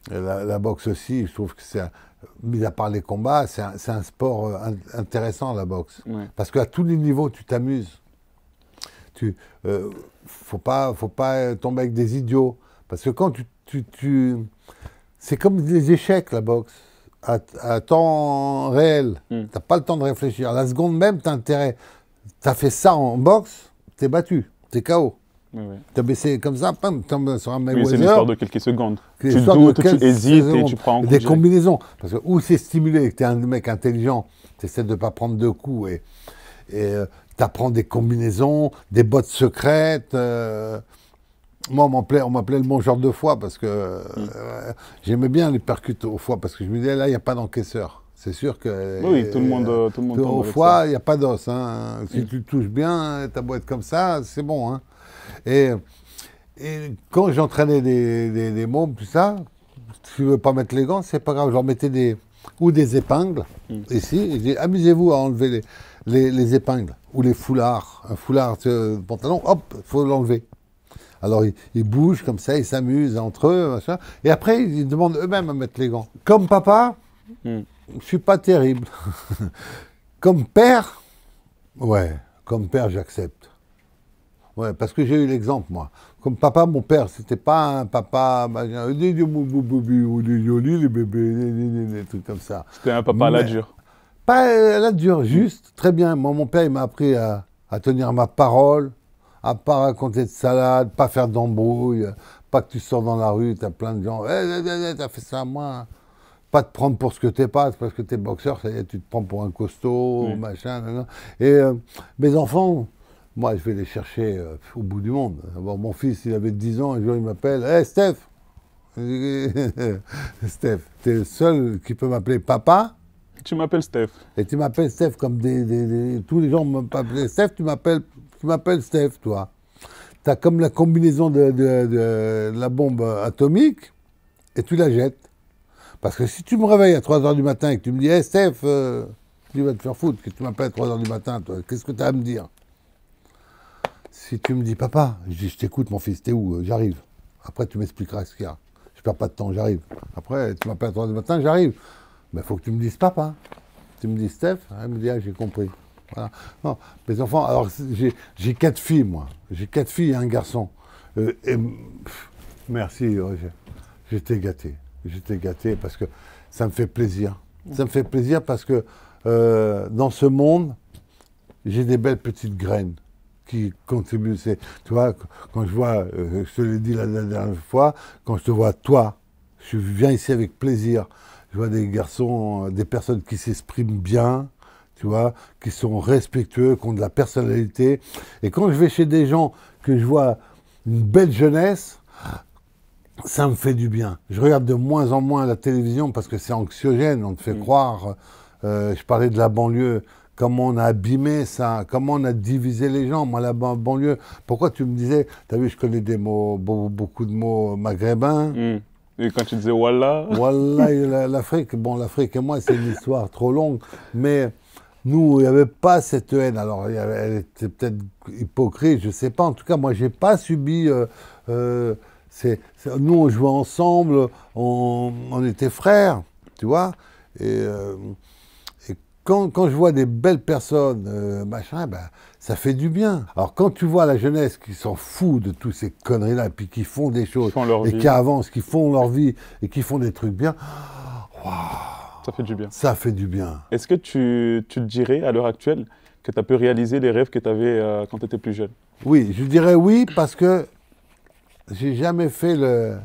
la, boxe aussi, je trouve que c'est, mis à part les combats, c'est un, sport euh, intéressant, la boxe. Parce qu'à tous les niveaux, tu t'amuses. Tu, euh, faut pas, faut pas tomber avec des idiots. Parce que quand tu, tu, c'est comme des échecs, la boxe. À, temps réel, tu mm. t'as pas le temps de réfléchir. À la seconde même, t'as intérêt T'as fait ça en boxe, t'es battu, t'es KO. T'as baissé comme ça, pam, sur un Mayweather. c'est une histoire de quelques secondes. Tu doutes, tu hésites et tu prends en Des combinaisons. Parce que où c'est stimulé et que t'es un mec intelligent, t'essaies de ne pas prendre deux coups et euh, t'apprends des combinaisons, des bottes secrètes. Euh. moi, on m'appelait le bon genre de foie parce que mm. euh, j'aimais bien les percutes au foie parce que je me disais, là, il n'y a pas d'encaisseur. C'est sûr que. Oui, tout le monde. Euh, tout le monde au foie, il n'y a pas d'os. Hein. Si tu touches bien ta boîte comme ça, c'est bon. Hein. Et, quand j'entraînais des, des, tout ça, si tu veux pas mettre les gants, c'est pas grave. Je leur mettais des. ou des épingles, ici. Hmm. amusez-vous à enlever les, épingles ou les foulards. Un foulard de euh, pantalon, hop, il faut l'enlever. Alors ils, bougent comme ça, ils s'amusent entre eux, machin. Et après, ils demandent eux-mêmes à mettre les gants. Comme papa. Hmm je ne suis pas terrible. comme père, ouais, comme père, j'accepte. Ouais, parce que j'ai eu l'exemple, moi. Comme papa, mon père, c'était pas un papa, les C'était un papa à la dure. Pas à la dure, juste, très bien. Moi, mon père, il m'a appris à, tenir ma parole, à pas raconter de salade, pas faire d'embrouille, pas que tu sors dans la rue, tu as plein de gens, Tu t'as fait ça à moi pas te prendre pour ce que t'es pas, parce que t'es boxeur, ça tu te prends pour un costaud, machin, Et euh, mes enfants, moi, je vais les chercher euh, au bout du monde. mon fils, il avait 10 ans, un jour, il m'appelle Hey, eh, Steph Steph, t'es le seul qui peut m'appeler papa. Tu m'appelles Steph. Et tu m'appelles Steph, comme des, tous les gens m'appellent Steph, tu m'appelles, tu m'appelles Steph, toi. T'as comme la combinaison de la bombe atomique et tu la jettes. Parce que si tu me réveilles à 3 h du matin et que tu me dis, hey, eh, Steph, euh, tu vas te faire foutre que tu m'appelles à 3 h du matin, toi, qu'est-ce que tu as à me dire Si tu me dis, papa, je dis, t'écoute, mon fils, t'es où euh, J'arrive. Après, tu m'expliqueras ce qu'il y a. Je perds pas de temps, j'arrive. Après, tu m'appelles à 3 h du matin, j'arrive. Mais il faut que tu me dises, papa. Tu me dis, Steph, ah, elle me dit, ah, j'ai compris. Non, mes enfants, alors j'ai quatre filles, moi. J'ai quatre filles et un garçon. Euh, merci, Roger. J'étais gâté j'étais gâté parce que ça me fait plaisir. Ça me fait plaisir parce que euh, dans ce monde, j'ai des belles petites graines qui contribuent. Tu vois, quand je vois, euh, je te l'ai dit la, dernière fois, quand je te vois toi, je viens ici avec plaisir. Je vois des garçons, euh, des personnes qui s'expriment bien, tu vois, qui sont respectueux, qui ont de la personnalité. Et quand je vais chez des gens que je vois une belle jeunesse, ça me fait du bien. Je regarde de moins en moins la télévision parce que c'est anxiogène, on te fait mm. croire. Euh, je parlais de la banlieue, comment on a abîmé ça, comment on a divisé les gens. Moi, la banlieue, pourquoi tu me disais, tu as vu, je connais des mots, beaucoup de mots maghrébins. Mm. Et quand tu disais Wallah. Wallah, l'Afrique, bon, l'Afrique et moi, c'est une histoire trop longue, mais nous, il n'y avait pas cette haine. Alors, elle était peut-être hypocrite, je ne sais pas. En tout cas, moi, je n'ai pas subi. Euh, euh, nous, on jouait ensemble, on, était frères, tu vois. Euh, et, quand, quand, je vois des belles personnes, euh, machin, ben, ça fait du bien. Alors quand tu vois la jeunesse qui s'en fout de toutes ces conneries-là, puis qui font des choses, et qui avancent, qui font leur vie, et qui font des trucs bien, Ça fait du bien. Ça fait du bien. Est-ce que tu, tu te dirais, à l'heure actuelle, que tu as pu réaliser les rêves que tu avais euh, quand tu étais plus jeune Oui, je dirais oui, parce que j'ai jamais fait le.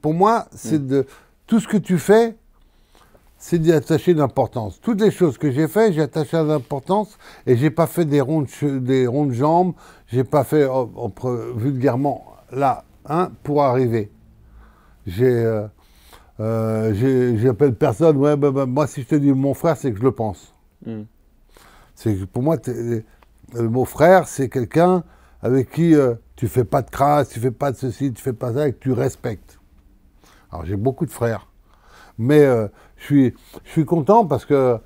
pour moi, c'est mm. de. Tout ce que tu fais, c'est d'y attacher d'importance. Toutes les choses que j'ai faites, j'ai attaché à l'importance et j'ai pas fait des rondes, des rondes jambes, j'ai pas fait oh, oh, vulgairement là, hein, pour arriver. J'ai. Euh, euh, j'appelle personne, ouais, bah, bah, moi si je te dis mon frère, c'est que je le pense. Mm. C'est Pour moi, le euh, mot frère, c'est quelqu'un avec qui tu fais pas de crasse, tu fais pas de ceci, tu fais pas ça, et que tu respectes. Alors j'ai beaucoup de frères, mais euh, je, suis, je suis content parce que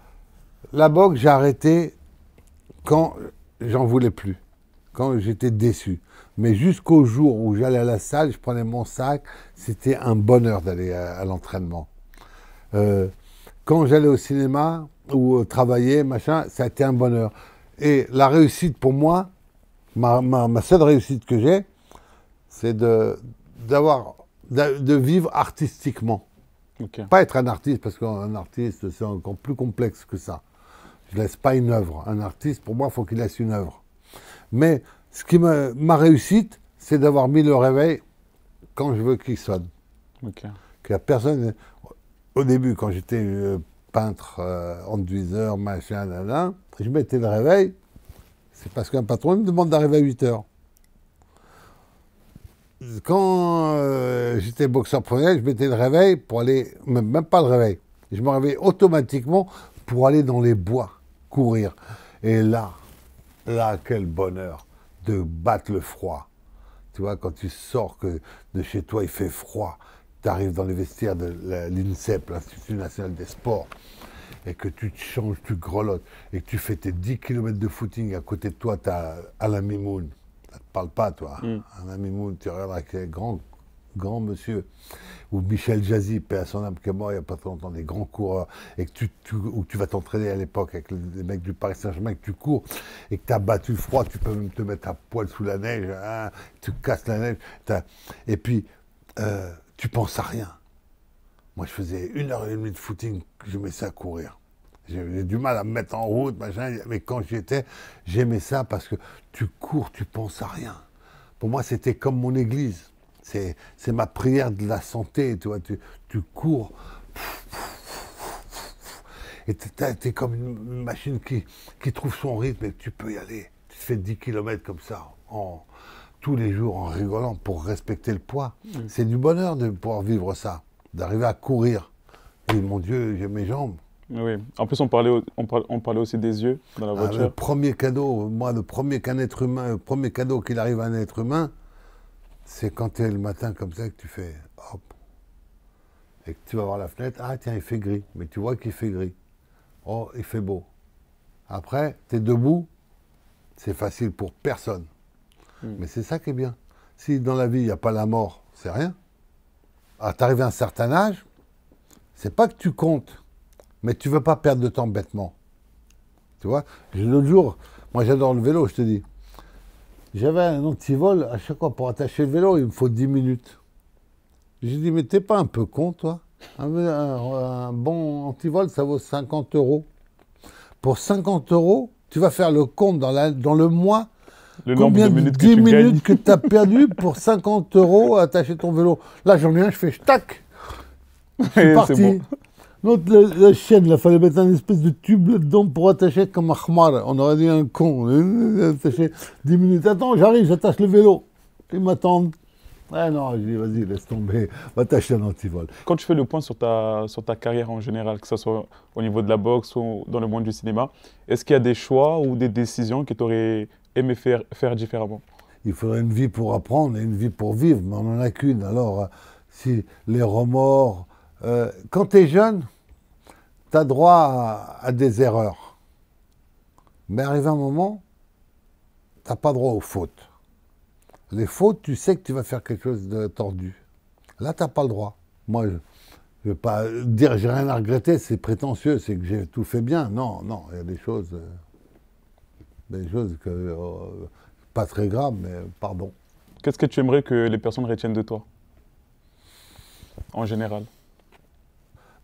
la boxe, j'ai arrêté quand j'en voulais plus, quand j'étais déçu. Mais jusqu'au jour où j'allais à la salle, je prenais mon sac, c'était un bonheur d'aller à, l'entraînement. Euh, quand j'allais au cinéma ou travailler, machin, ça a été un bonheur. Et la réussite pour moi, ma, seule réussite que j'ai, c'est de, vivre artistiquement. Pas être un artiste, parce qu'un artiste, c'est encore plus complexe que ça. Je ne laisse pas une œuvre. Un artiste, pour moi, il faut qu'il laisse une œuvre. Mais ce qui ma réussite, c'est d'avoir mis le réveil quand je veux qu'il sonne. Que personne. Au début, quand j'étais euh, peintre, euh, enduiseur, machin, je mettais le réveil c'est parce qu'un patron me demande d'arriver à 8 heures. Quand euh, j'étais boxeur premier, je mettais le réveil pour aller, même, pas le réveil, je me réveillais automatiquement pour aller dans les bois, courir. Et là, là, quel bonheur de battre le froid. Tu vois, quand tu sors que de chez toi, il fait froid, tu arrives dans les vestiaires de l'INSEP, l'Institut national des sports, et que tu te changes, tu grelottes, et que tu fais tes 10 km de footing, à côté de toi, tu as Alain Mimoun. Ça ne te parle pas, toi. Hein mm. Alain Mimoun, tu regardes avec grand, grand monsieur. Ou Michel Jazzy, paix à son âme que mort, il n'y a pas trop longtemps, des grands coureurs. Et que tu, vas t'entraîner à l'époque avec les mecs du Paris Saint-Germain, que tu cours, et que tu as battu froid, tu peux même te mettre à poil sous la neige, hein, tu casses la neige. Et puis, euh, tu penses à rien. Moi, je faisais une heure et demie de footing, je j'aimais ça courir. J'avais du mal à me mettre en route, machin, mais quand j'étais, j'aimais ça parce que tu cours, tu penses à rien. Pour moi, c'était comme mon église. C'est, ma prière de la santé, tu vois. Tu, cours. Et tu es comme une machine qui, qui trouve son rythme et tu peux y aller. Tu te fais 10 km comme ça, tous les jours en rigolant pour respecter le poids. Mmh. C'est du bonheur de pouvoir vivre ça d'arriver à courir. Et mon Dieu, j'ai mes jambes. Oui. En plus, on parlait, on, parlait, aussi des yeux dans la ah, voiture. le premier cadeau, moi, le premier qu'un être humain, premier cadeau qu'il arrive à un être humain, c'est quand tu es le matin comme ça que tu fais hop. Et que tu vas voir la fenêtre, ah tiens, il fait gris. Mais tu vois qu'il fait gris. Oh, il fait beau. Après, tu es debout, c'est facile pour personne. Hmm. Mais c'est ça qui est bien. Si dans la vie, il n'y a pas la mort, c'est rien à t'arriver à un certain âge, c'est pas que tu comptes, mais tu veux pas perdre de temps bêtement. Tu vois L'autre jour, moi j'adore le vélo, je te dis. J'avais un antivol, à chaque fois pour attacher le vélo, il me faut 10 minutes. Je dit, mais t'es pas un peu con, toi un, bon antivol, ça vaut 50 euros. Pour 50 euros, tu vas faire le compte dans le mois le Combien de minutes que 10 minutes que tu as perdu pour 50 euros à attacher ton vélo. Là, j'en ai un, je fais tac C'est parti. Bon. la, chaîne, il fallait mettre un espèce de tube là-dedans pour attacher comme un On aurait dit un con. 10 euh, minutes. Attends, j'arrive, j'attache le vélo. Ils m'attendent. Ah non, je dis vas-y, laisse tomber, va un antivol. Quand tu fais le point sur ta, sur ta carrière en général, que ce soit au niveau de la boxe ou dans le monde du cinéma, est-ce qu'il y a des choix ou des décisions qui t'auraient aimer faire, faire différemment Il faudrait une vie pour apprendre et une vie pour vivre, mais on n'en a qu'une. Alors, euh, si les remords. Euh, quand tu es jeune, tu as droit à, des erreurs. Mais arrive un moment, tu n'as pas droit aux fautes. Les fautes, tu sais que tu vas faire quelque chose de tordu. Là, tu n'as pas le droit. Moi, je, ne veux pas dire j'ai rien à regretter, c'est prétentieux, c'est que j'ai tout fait bien. Non, non, il y a des choses. Euh, des choses que, euh, pas très graves, mais pardon. Qu'est-ce que tu aimerais que les personnes retiennent de toi, en général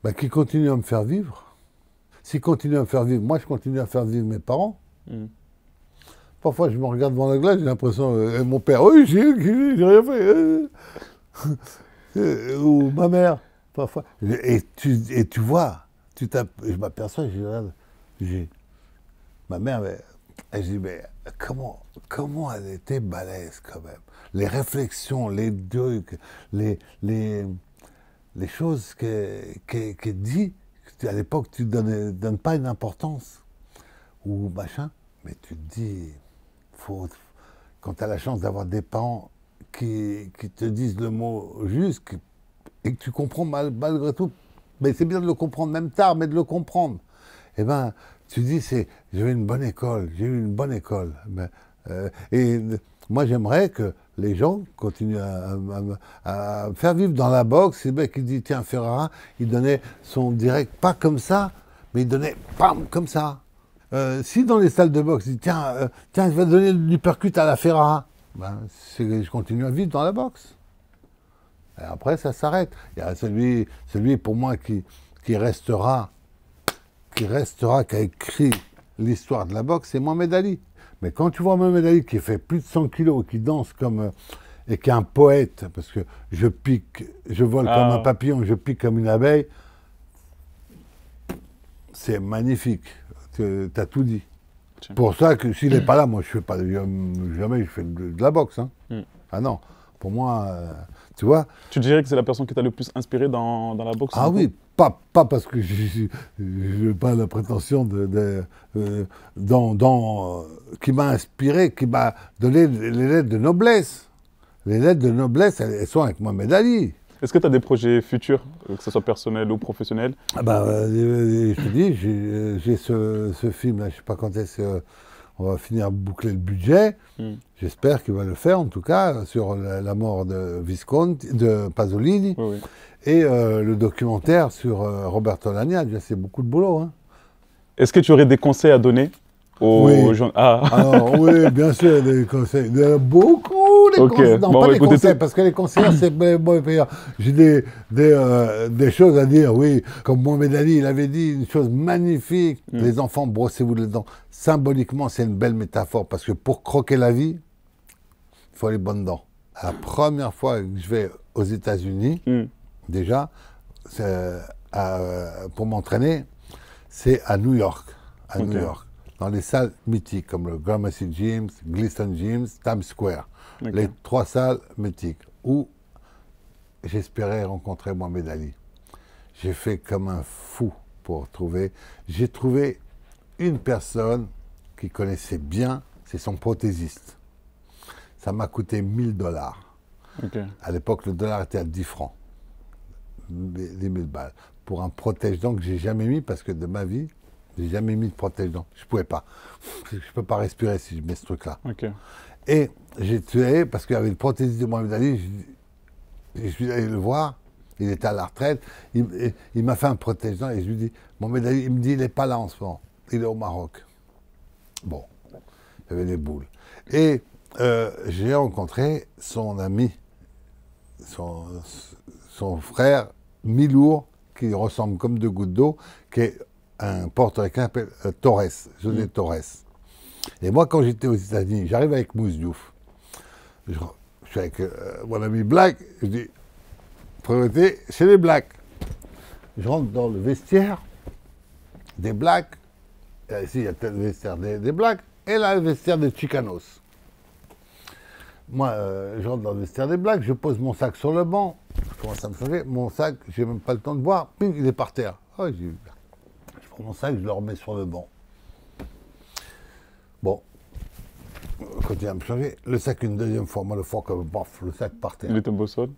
ben, Qu'ils continuent à me faire vivre. S'ils continuent à me faire vivre, moi je continue à faire vivre mes parents. Hmm. Parfois je me regarde devant la glace, j'ai l'impression, euh, mon père, oui, j'ai rien fait. ou ma mère, parfois. Et tu, et tu vois, tu je m'aperçois, je regarde, ma mère, et je dis, mais comment, comment elle était balèze quand même Les réflexions, les trucs, les, les, les choses qu'elle que, que dit, à l'époque tu ne donnes, pas une importance, ou machin, mais tu te dis, faut, quand tu as la chance d'avoir des parents qui, qui, te disent le mot juste et que tu comprends mal, malgré tout, mais c'est bien de le comprendre, même tard, mais de le comprendre. et eh ben tu dis, c'est, j'ai eu une bonne école, j'ai eu une bonne école. Mais, ben, euh, et moi, j'aimerais que les gens continuent à, faire vivre dans la boxe. Et bien, qui dit, tiens, Ferrara, il donnait son direct, pas comme ça, mais il donnait, pam, comme ça. Euh, si dans les salles de boxe, il dit, tiens, euh, tiens, je vais donner du percute à la Ferrara, ben, je continue à vivre dans la boxe. Et après, ça s'arrête. Il y a celui, celui pour moi qui, qui restera qui restera, qui a écrit l'histoire de la boxe, c'est Mohamed Ali. Mais quand tu vois Mohamed Ali qui fait plus de 100 kilos, qui danse comme. Euh, et qui est un poète, parce que je pique, je vole comme ah. un papillon, je pique comme une abeille, c'est magnifique. Tu as tout dit. pour ça que s'il n'est pas là, moi je fais pas. Jamais je fais de, la boxe. Hein. Mm. Ah non. Pour moi. Euh, tu vois Tu dirais que c'est la personne qui t'a le plus inspiré dans, la boxe Ah oui, pas, parce que je n'ai pas la prétention de. Euh, dans, euh, qui m'a inspiré, qui m'a donné les lettres de noblesse. Les lettres de noblesse, elles, sont avec Mohamed Ali. Est-ce que tu as des projets futurs, euh, que ce soit personnel ou professionnel ah bah, Je te dis, j'ai ce, ce film-là, je ne sais pas quand est-ce on va finir boucler le budget. Hmm. J'espère qu'il va le faire, en tout cas, sur la, mort de Visconti, de Pasolini. Et euh, le documentaire sur euh, Roberto lania' c'est beaucoup de boulot. Hein. Est-ce que tu aurais des conseils à donner aux gens ah. oui, bien sûr, des conseils. beaucoup non, pas les bah, conseils, parce que les conseillers, c'est ben, ben, J'ai euh, des, choses à dire, oui. Comme Mohamed Ali, il avait dit une chose magnifique. Mm. Les enfants, brossez-vous les dents. Symboliquement, c'est une belle métaphore, parce que pour croquer la vie, il faut les bonnes dents. La première fois que je vais aux États-Unis, mm. déjà, euh, pour m'entraîner, c'est à New York. À New York dans les salles mythiques comme le Gramercy Gyms, Gleason Gyms, Times Square. Les trois salles mythiques où j'espérais rencontrer Mohamed Ali. J'ai fait comme un fou pour trouver. J'ai trouvé une personne qui connaissait bien, c'est son prothésiste. Ça m'a coûté 1000 dollars. À l'époque, le dollar était à 10 francs, les 000 balles. Pour un protège-dents que j'ai jamais mis parce que de ma vie, j'ai jamais mis de protège-dents. Je pouvais pas. Je peux pas respirer si je mets ce truc-là. Et j'ai tué parce qu'il y avait une prothésie de Mohamed Ali. Je, suis allé le voir. Il était à la retraite. Il, m'a fait un protégeant et je lui dis Mohamed Ali, il me dit il n'est pas là en ce moment. Il est au Maroc. Bon, avait des boules. Et euh, j'ai rencontré son ami, son, frère Milour, qui ressemble comme deux gouttes d'eau, qui est un porte qui s'appelle euh, Torres, José mm. Torres. Et moi, quand j'étais aux États-Unis, j'arrive avec Mousdiouf. Je, suis avec euh, mon ami Black, je dis, priorité, c'est les Blacks. Je rentre dans le vestiaire des Blacks. ici, euh, il y a le vestiaire des, Blacks et là, le vestiaire des Chicanos. Moi, euh, je rentre dans le vestiaire des Blacks, je pose mon sac sur le banc. Je commence à me changer. Mon sac, j'ai même pas le temps de voir. puis il est par terre. Ah je prends mon sac, je le remets sur le banc. Bon, quand il me changé, le sac une deuxième fois, moi le fuck, le sac partait. terre. Il était beau sol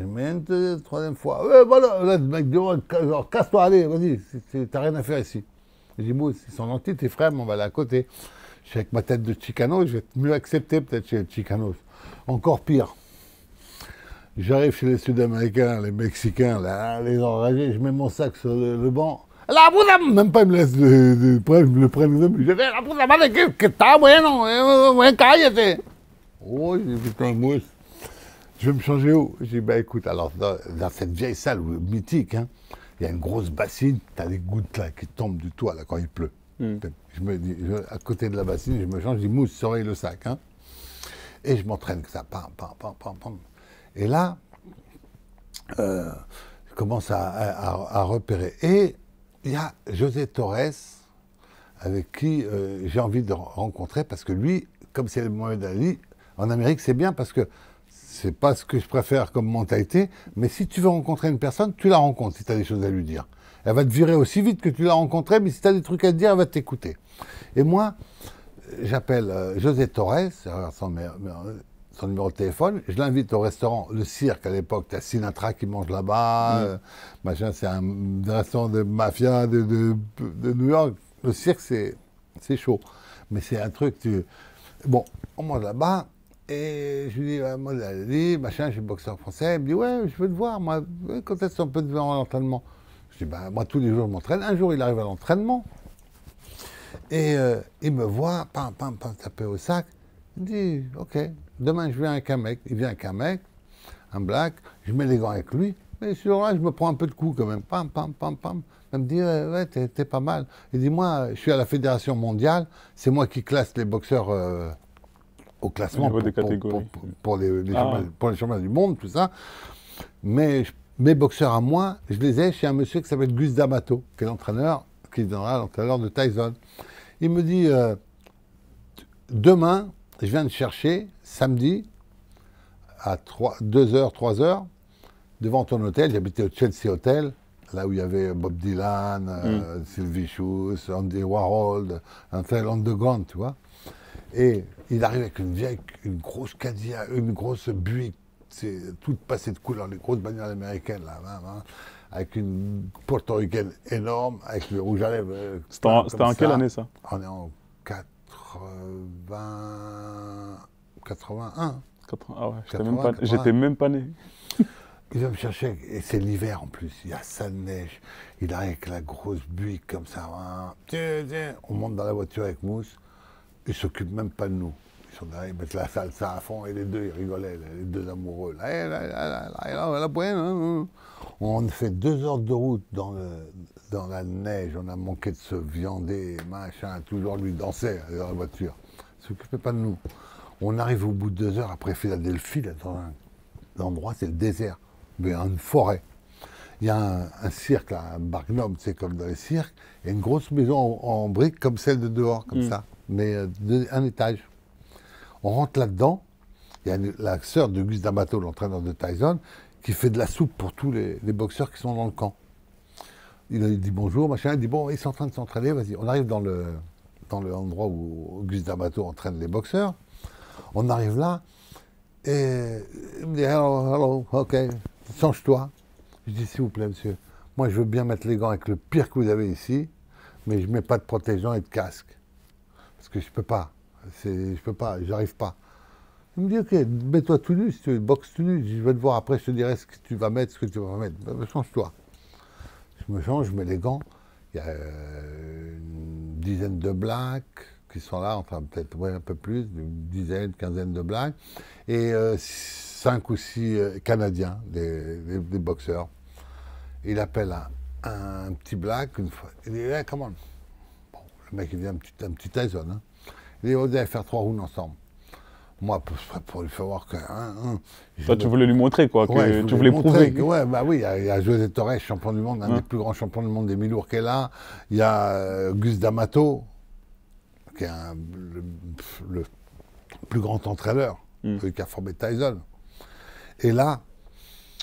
Mais une deuxième, troisième fois, ouais, voilà, là, le mec dit, genre, casse-toi, allez, vas-y, t'as rien à faire ici. J'ai dit, bon, si sont entier tes frères, on va aller à côté. Je suis avec ma tête de Chicano, je vais être mieux accepté peut-être chez les Chicanos. Encore pire. J'arrive chez les Sud-Américains, les Mexicains, les enragés, je mets mon sac sur le banc. La puta, même pas, il me laisse le, le, prendre l'exemple. Je dis, la puta madre, que, que está bueno, eh, cállate. Oh, j'ai mousse. Je vais me changer où J'ai dit, bah écoute, alors dans, cette vieille salle mythique, hein, il y a une grosse bassine, t'as des gouttes là qui tombent du toit là quand il pleut. Hmm. Je me dis, à côté de la bassine, je me change, je dis, mousse, surveille le sac. Hein. Et je m'entraîne que ça, pam, pam, pam, pam, pam. Et là, euh, je commence à, à repérer. Et il y a José Torres, avec qui euh, j'ai envie de rencontrer, parce que lui, comme c'est le moyen Ali, en Amérique, c'est bien parce que c'est pas ce que je préfère comme mentalité, mais si tu veux rencontrer une personne, tu la rencontres si tu as des choses à lui dire. Elle va te virer aussi vite que tu l'as rencontrée, mais si tu as des trucs à te dire, elle va t'écouter. Et moi, j'appelle euh, José Torres, son numéro de téléphone, je l'invite au restaurant Le Cirque à l'époque, t'as Sinatra qui mange là-bas, mm. euh, machin, c'est un, restaurant de mafia de, New York. Le Cirque, c'est chaud. Mais c'est un truc, tu... Bon, on mange là-bas, et je lui dis, bah, moi, dit, machin, je suis boxeur français. Il me dit, ouais, je veux te voir, moi, euh, quand est-ce qu'on peut te voir à l'entraînement Je dis, bah, moi, tous les jours, je m'entraîne. Un jour, il arrive à l'entraînement. Et euh, il me voit, pam, pam, pam, taper au sac. Il me dit, ok, Demain, je viens avec un mec. Il vient avec un mec, un black, je mets les gants avec lui, mais sur là, je me prends un peu de coups quand même. Pam, pam, pam, pam. Il me dit, ouais, t'es, pas mal. Il dit, moi, je suis à la Fédération mondiale, c'est moi qui classe les boxeurs euh, au classement pour, les, les ah. championnats, du monde, tout ça. Mais mes boxeurs à moi, je les ai chez un monsieur qui s'appelle Gus D'Amato, qui est l'entraîneur, qui donnera l'entraîneur de Tyson. Il me dit, euh, demain, je viens te chercher, samedi, à 2h, 3h, devant ton hôtel. J'habitais au Chelsea Hotel, là où il y avait Bob Dylan, euh, mm. Sylvie Schuss, Andy Warhol, un tel underground, tu vois. Et il arrive avec une vieille, une grosse Cadillac, une grosse c'est toute passée de couleur, les grosses bagnoles américaines, là, avec une portoricaine énorme, avec le rouge à lèvres. Euh, c'était en, quelle année ça On est en 80. 81. Ah ouais, j'étais même, pas, né. Ils vont me chercher, et c'est l'hiver en plus, il y a sale neige, il arrive avec la grosse buie comme ça. Hein. On monte dans la voiture avec Mousse, ils s'occupent même pas de nous. Ils sont derrière, ils mettent la salsa à fond et les deux, ils rigolaient, les deux amoureux. On fait deux heures de route dans, dans la neige, on a manqué de se viander, machin, toujours lui danser hein, dans la voiture. Ils s'occupaient pas de nous. On arrive au bout de deux heures après Philadelphie, dans un endroit, c'est le désert, mais une forêt. Il y a un, cirque, un bargnome, c'est comme dans les cirques, et une grosse maison en, briques comme celle de dehors, comme mm. ça, mais euh, un étage. On rentre là-dedans, il y a la sœur de Gus D'Amato, l'entraîneur de Tyson, qui fait de la soupe pour tous les, boxeurs qui sont dans le camp. Il dit bonjour, machin, il dit bon, ils sont en train de s'entraîner, vas-y. On arrive dans le dans l'endroit où Gus D'Amato entraîne les boxeurs. On arrive là, et il me dit Hello, hello, ok, change-toi. Je dis S'il vous plaît, monsieur, moi je veux bien mettre les gants avec le pire que vous avez ici, mais je ne mets pas de protégeant et de casque. Parce que je ne peux pas. Je peux pas, j'arrive pas. Il me dit Ok, mets-toi tout nu, si tu boxe tout nu. Je vais te voir après, je te dirai ce que tu vas mettre, ce que tu vas mettre. Ben, ben, change-toi. Je me change, je mets les gants. Il y a euh, une dizaine de blacks, qui sont là, en enfin peut-être ouais, un peu plus, une dizaine, quinzaine de blagues, et euh, cinq ou six euh, Canadiens, des, boxeurs. Il appelle un, petit blague, une fois. Il dit comment bon, Le mec il vient un petit, un Tyson. Hein. Il dit osé faire trois rounds ensemble. Moi, pour, pour lui faire voir que. Hein, hein, Toi, tu voulais lui montrer, quoi. tu voulais prouver. ouais, bah oui, il y, a, José Torres, champion du monde, un des plus grands champions du monde des mi-lourds est a. Il y a euh, Gus D'Amato, qui est le, plus grand entraîneur, celui qui a formé Tyson. Et là,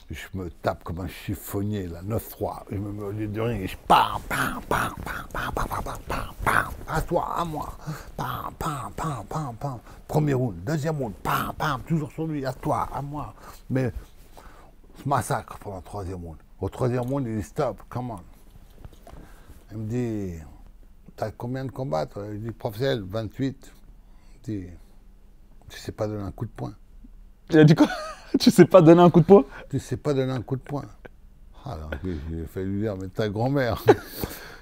je me tape comme un chiffonnier, là, 9-3. Je me mets au lieu de rien et je pam, pam, pam, pam, pam, pam, pam, pam, pam, à toi, à moi, pam, pam, pam, pam, pam. Premier round, deuxième round, pam, pam, toujours sur lui, à toi, à moi. Mais je massacre pendant le troisième round. Au troisième round, il dit stop, come on. Il me dit, T'as combien de combats Il dit professionnel, 28. Il dit Tu sais pas donner un coup de poing. Il a dit quoi Tu sais pas donner un coup de poing Tu sais pas donner un coup de poing. Ah, alors, j'ai fait lui dire Mais ta grand-mère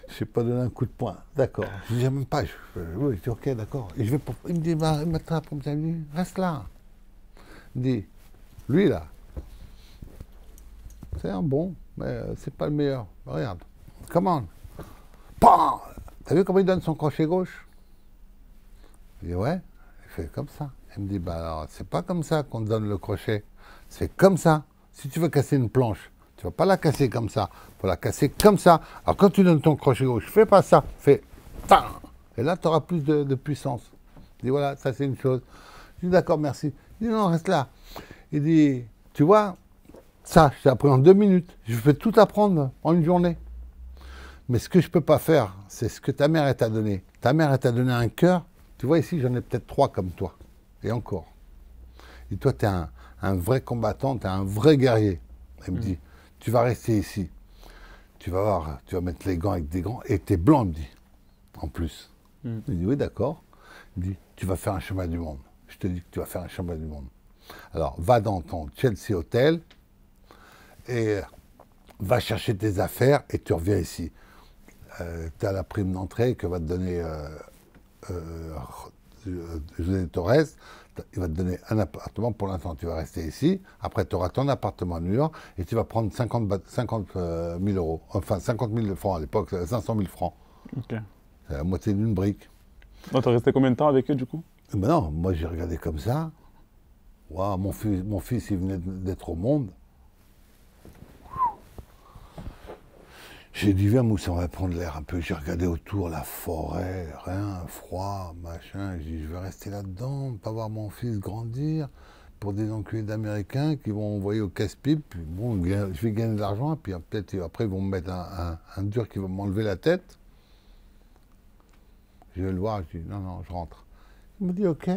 Je sais pas donner un coup de poing. D'accord. Je dis même pas. Je, euh, oui, dis ok, d'accord. Et je vais Il me dit m'attrape Reste là. Il dit Lui là, c'est un bon, mais euh, c'est pas le meilleur. Regarde. Come on. T'as vu comment il donne son crochet gauche Il dit Ouais, il fait comme ça. Elle me dit Bah alors, c'est pas comme ça qu'on te donne le crochet. C'est comme ça. Si tu veux casser une planche, tu vas pas la casser comme ça. Faut la casser comme ça. Alors quand tu donnes ton crochet gauche, fais pas ça. Fais ta. Et là, tu auras plus de, puissance. Il dit, Voilà, ça c'est une chose. Je dis D'accord, merci. Il dit Non, reste là. Il dit Tu vois, ça, je t'ai appris en deux minutes. Je peux tout apprendre en une journée. Mais ce que je ne peux pas faire c'est ce que ta mère t'a donné. Ta mère t'a donné un cœur. Tu vois, ici, j'en ai peut-être trois comme toi. Et encore. Et toi, tu es un, vrai combattant, tu es un vrai guerrier. Elle me mm. dit, tu vas rester ici. Tu vas voir, tu vas mettre les gants avec des gants. Et tu es blanc, elle me dit, en plus. Mmh. Je dis, oui, d'accord. Elle me dit, tu vas faire un chemin du monde. Je te dis que tu vas faire un chemin du monde. Alors, va dans ton Chelsea Hotel et va chercher tes affaires et tu reviens ici. Euh, tu as la prime d'entrée que va te donner euh, euh, José Torres. Il va te donner un appartement. Pour l'instant, tu vas rester ici. Après, tu auras ton appartement à New York et tu vas prendre 50, 50 000 euros. Enfin, 50 000 francs à l'époque, 500 000 francs. C'est la moitié d'une brique. Tu as resté combien de temps avec eux, du coup ben Non, moi, j'ai regardé comme ça. Wow, mon, fils, mon fils, il venait d'être au monde. J'ai dit, viens, Moussa, on va prendre l'air un peu. J'ai regardé autour, la forêt, rien, froid, machin. J'ai dit, je vais rester là-dedans, pas voir mon fils grandir pour des enculés d'Américains qui vont envoyer au casse-pipe. Bon, je vais gagner de l'argent, puis peut-être après, ils vont me mettre un, dur qui va m'enlever la tête. Je vais le voir, je dis, non, non, je rentre. Il me dit, ok.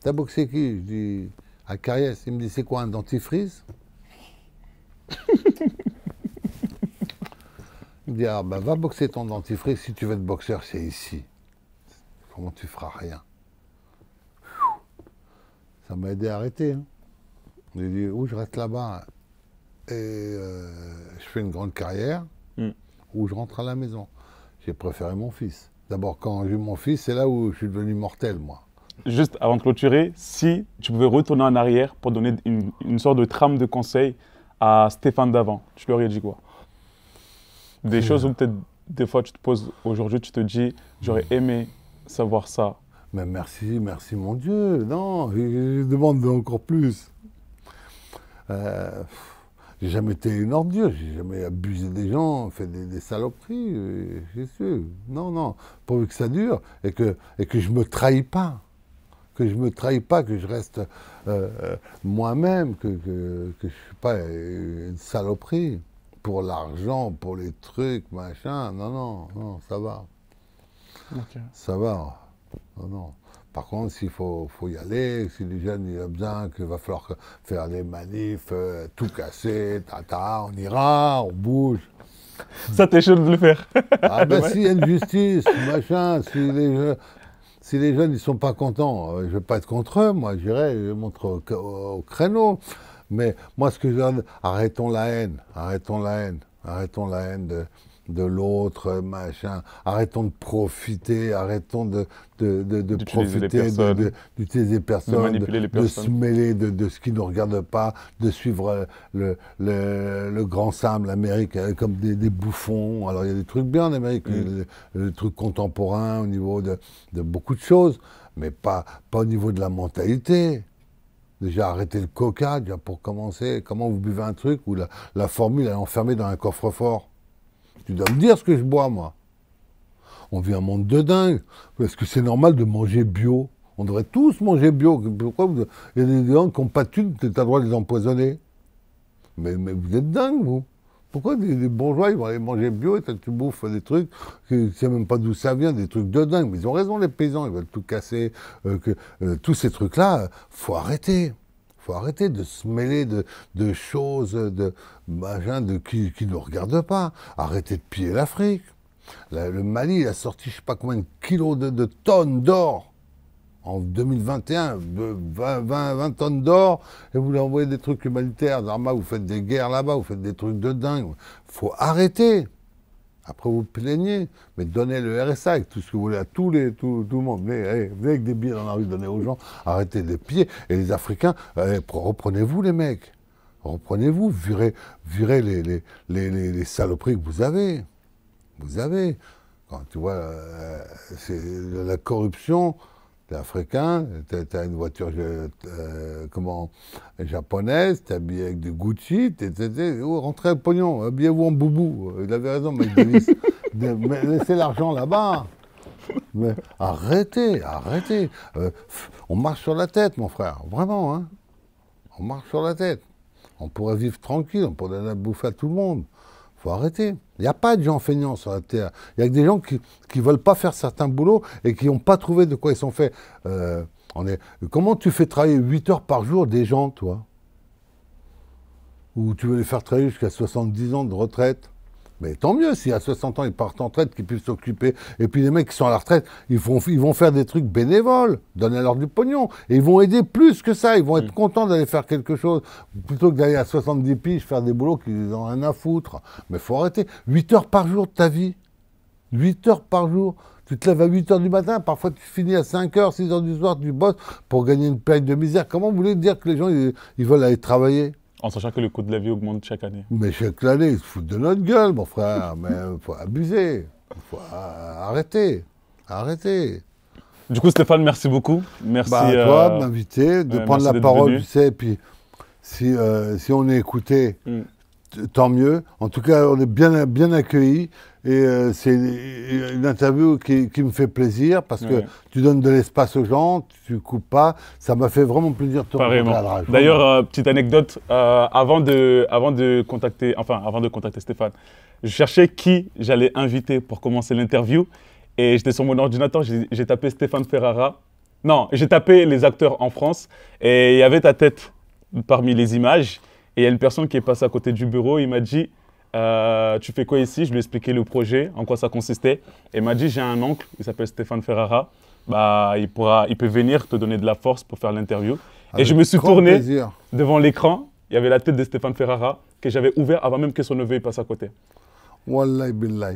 T'as boxé qui Je dis, à Caries. Il me dit, c'est quoi, un dentifrice Il me dit ah, bah, va boxer ton dentifrice, si tu veux être boxeur, c'est ici. Comment tu feras rien Ça m'a aidé à arrêter. Hein. dit Ou je reste là-bas et euh, je fais une grande carrière, hmm. ou je rentre à la maison. J'ai préféré mon fils. D'abord, quand j'ai eu mon fils, c'est là où je suis devenu mortel, moi. Juste avant de clôturer, si tu pouvais retourner en arrière pour donner une, une sorte de trame de conseil à Stéphane d'avant, tu lui aurais dit quoi des choses où peut-être des fois tu te poses aujourd'hui, tu te dis j'aurais hmm. aimé savoir ça. Mais merci, merci mon Dieu. Non, je demande encore plus. Euh, j'ai jamais été une ordure, j'ai jamais abusé des gens, fait des, des saloperies, euh, Non, non, pourvu que ça dure et que, et que je me trahis pas. Que je me trahis pas, que je reste euh, euh, moi-même, que, que je ne suis pas une saloperie pour l'argent, pour les trucs, machin. Non, non, non, ça va. Ça va. Non, non. Par contre, s'il faut, faut y aller, si les jeunes il a besoin qu'il va falloir faire des manifs, euh, tout casser, tata, on ira, on bouge. Ça, t'es chaud de le faire. ah ben, il y a une justice, machin, si les, si les jeunes ils sont pas contents, euh, je vais pas être contre eux, moi, j'irai, je montre au créneau. Mais moi, ce que je arrêtons la haine, arrêtons la haine, arrêtons la haine de, l'autre, machin. Arrêtons de profiter, arrêtons de, de, de, profiter, d'utiliser les personnes, de, se mêler de, ce qui ne nous regarde pas, de suivre le, grand Sam, l'Amérique, comme des, bouffons. Alors il y a des trucs bien en Amérique, mm. des trucs contemporains au niveau de, beaucoup de choses, mais pas, pas au niveau de la mentalité. Déjà, arrêter le coca, déjà, pour commencer. Comment vous buvez un truc où la, formule est enfermée dans un coffre-fort Tu dois me dire ce que je bois, moi. On vit un monde de dingue. Est-ce que c'est normal de manger bio On devrait tous manger bio. Pourquoi vous... Il y a des gens qui n'ont pas de thunes, tu as le droit de les empoisonner. Mais, mais vous êtes dingue, vous. Pourquoi des, bourgeois, ils vont aller manger bio et tu bouffes des trucs, tu sais même pas d'où ça vient, des trucs de dingue. Mais ils ont raison, les paysans, ils veulent tout casser. Euh, euh, tous ces trucs-là, faut arrêter. faut arrêter de se mêler de, choses de, de qui ne nous regardent pas. Arrêtez de piller l'Afrique. le Mali, il a sorti je ne sais pas combien de kilos de tonnes d'or en 2021, 20, tonnes d'or, et vous lui envoyez des trucs humanitaires. Normal, vous faites des guerres là-bas, vous faites des trucs de dingue. faut arrêter. Après, vous plaignez, mais donnez le RSA avec tout ce que vous voulez à tous les, tout, le monde. Eh, Venez, avec des billets dans la rue, donnez aux gens, arrêtez les pieds. Et les Africains, eh, reprenez-vous les mecs. Reprenez-vous, virez, virez les, les, les, saloperies que vous avez. Vous avez. Quand tu vois, euh, c'est la corruption, T'es africain, t'as une voiture euh, euh, comment japonaise, t'es habillé avec du Gucci, t'es oh, rentrez pognon, habillez-vous en boubou. Il avait raison, mais mais laissez l'argent là-bas. Mais arrêtez, arrêtez. Euh, on marche sur la tête, mon frère. Vraiment, hein. On marche sur la tête. On pourrait vivre tranquille, on pourrait donner à bouffer à tout le monde arrêter. Il n'y a pas de gens feignants sur la Terre. Il y a que des gens qui ne veulent pas faire certains boulots et qui n'ont pas trouvé de quoi ils sont faits. Euh, on est, comment tu fais travailler 8 heures par jour des gens, toi Ou tu veux les faire travailler jusqu'à 70 ans de retraite mais tant mieux, si à 60 ans ils partent en retraite, qu'ils puissent s'occuper. Et puis les mecs qui sont à la retraite, ils, ils vont faire des trucs bénévoles, donner leur du pognon. Et ils vont aider plus que ça, ils vont être mm. contents d'aller faire quelque chose, plutôt que d'aller à 70 piges faire des boulots qu'ils ont rien à foutre. Mais faut arrêter. 8 heures par jour de ta vie. 8 heures par jour. Tu te lèves à 8 heures du matin, parfois tu finis à 5 heures, 6 heures du soir, tu bosses pour gagner une paye de misère. Comment vous voulez dire que les gens, ils veulent aller travailler en sachant que le coût de la vie augmente chaque année. Mais chaque année, ils se foutent de notre gueule, mon frère. Mais il faut abuser. faut arrêter. Arrêter. Du coup, Stéphane, merci beaucoup. Merci bah, à toi euh, de m'inviter, de prendre la parole, tu sais. Puis si, euh, on est écouté, mm. tant mieux. En tout cas, on est bien, bien accueillis. Et euh, c'est une interview qui, me fait plaisir parce que tu donnes de l'espace aux gens, tu coupes pas. Ça m'a fait vraiment plaisir de te D'ailleurs, euh, petite anecdote, euh, avant, de, avant de contacter, enfin, avant de contacter Stéphane, je cherchais qui j'allais inviter pour commencer l'interview. Et j'étais sur mon ordinateur, j'ai tapé Stéphane Ferrara. Non, j'ai tapé les acteurs en France et il y avait ta tête parmi les images. Et il y a une personne qui est passée à côté du bureau, il m'a dit euh, tu fais quoi ici Je lui ai expliqué le projet, en quoi ça consistait. Et m'a dit, j'ai un oncle, il s'appelle Stéphane Ferrara. Bah, il, pourra, il peut venir te donner de la force pour faire l'interview. Et je me suis tourné devant l'écran. Il y avait la tête de Stéphane Ferrara que j'avais ouvert avant même que son neveu passe à côté. Wallahi billahi.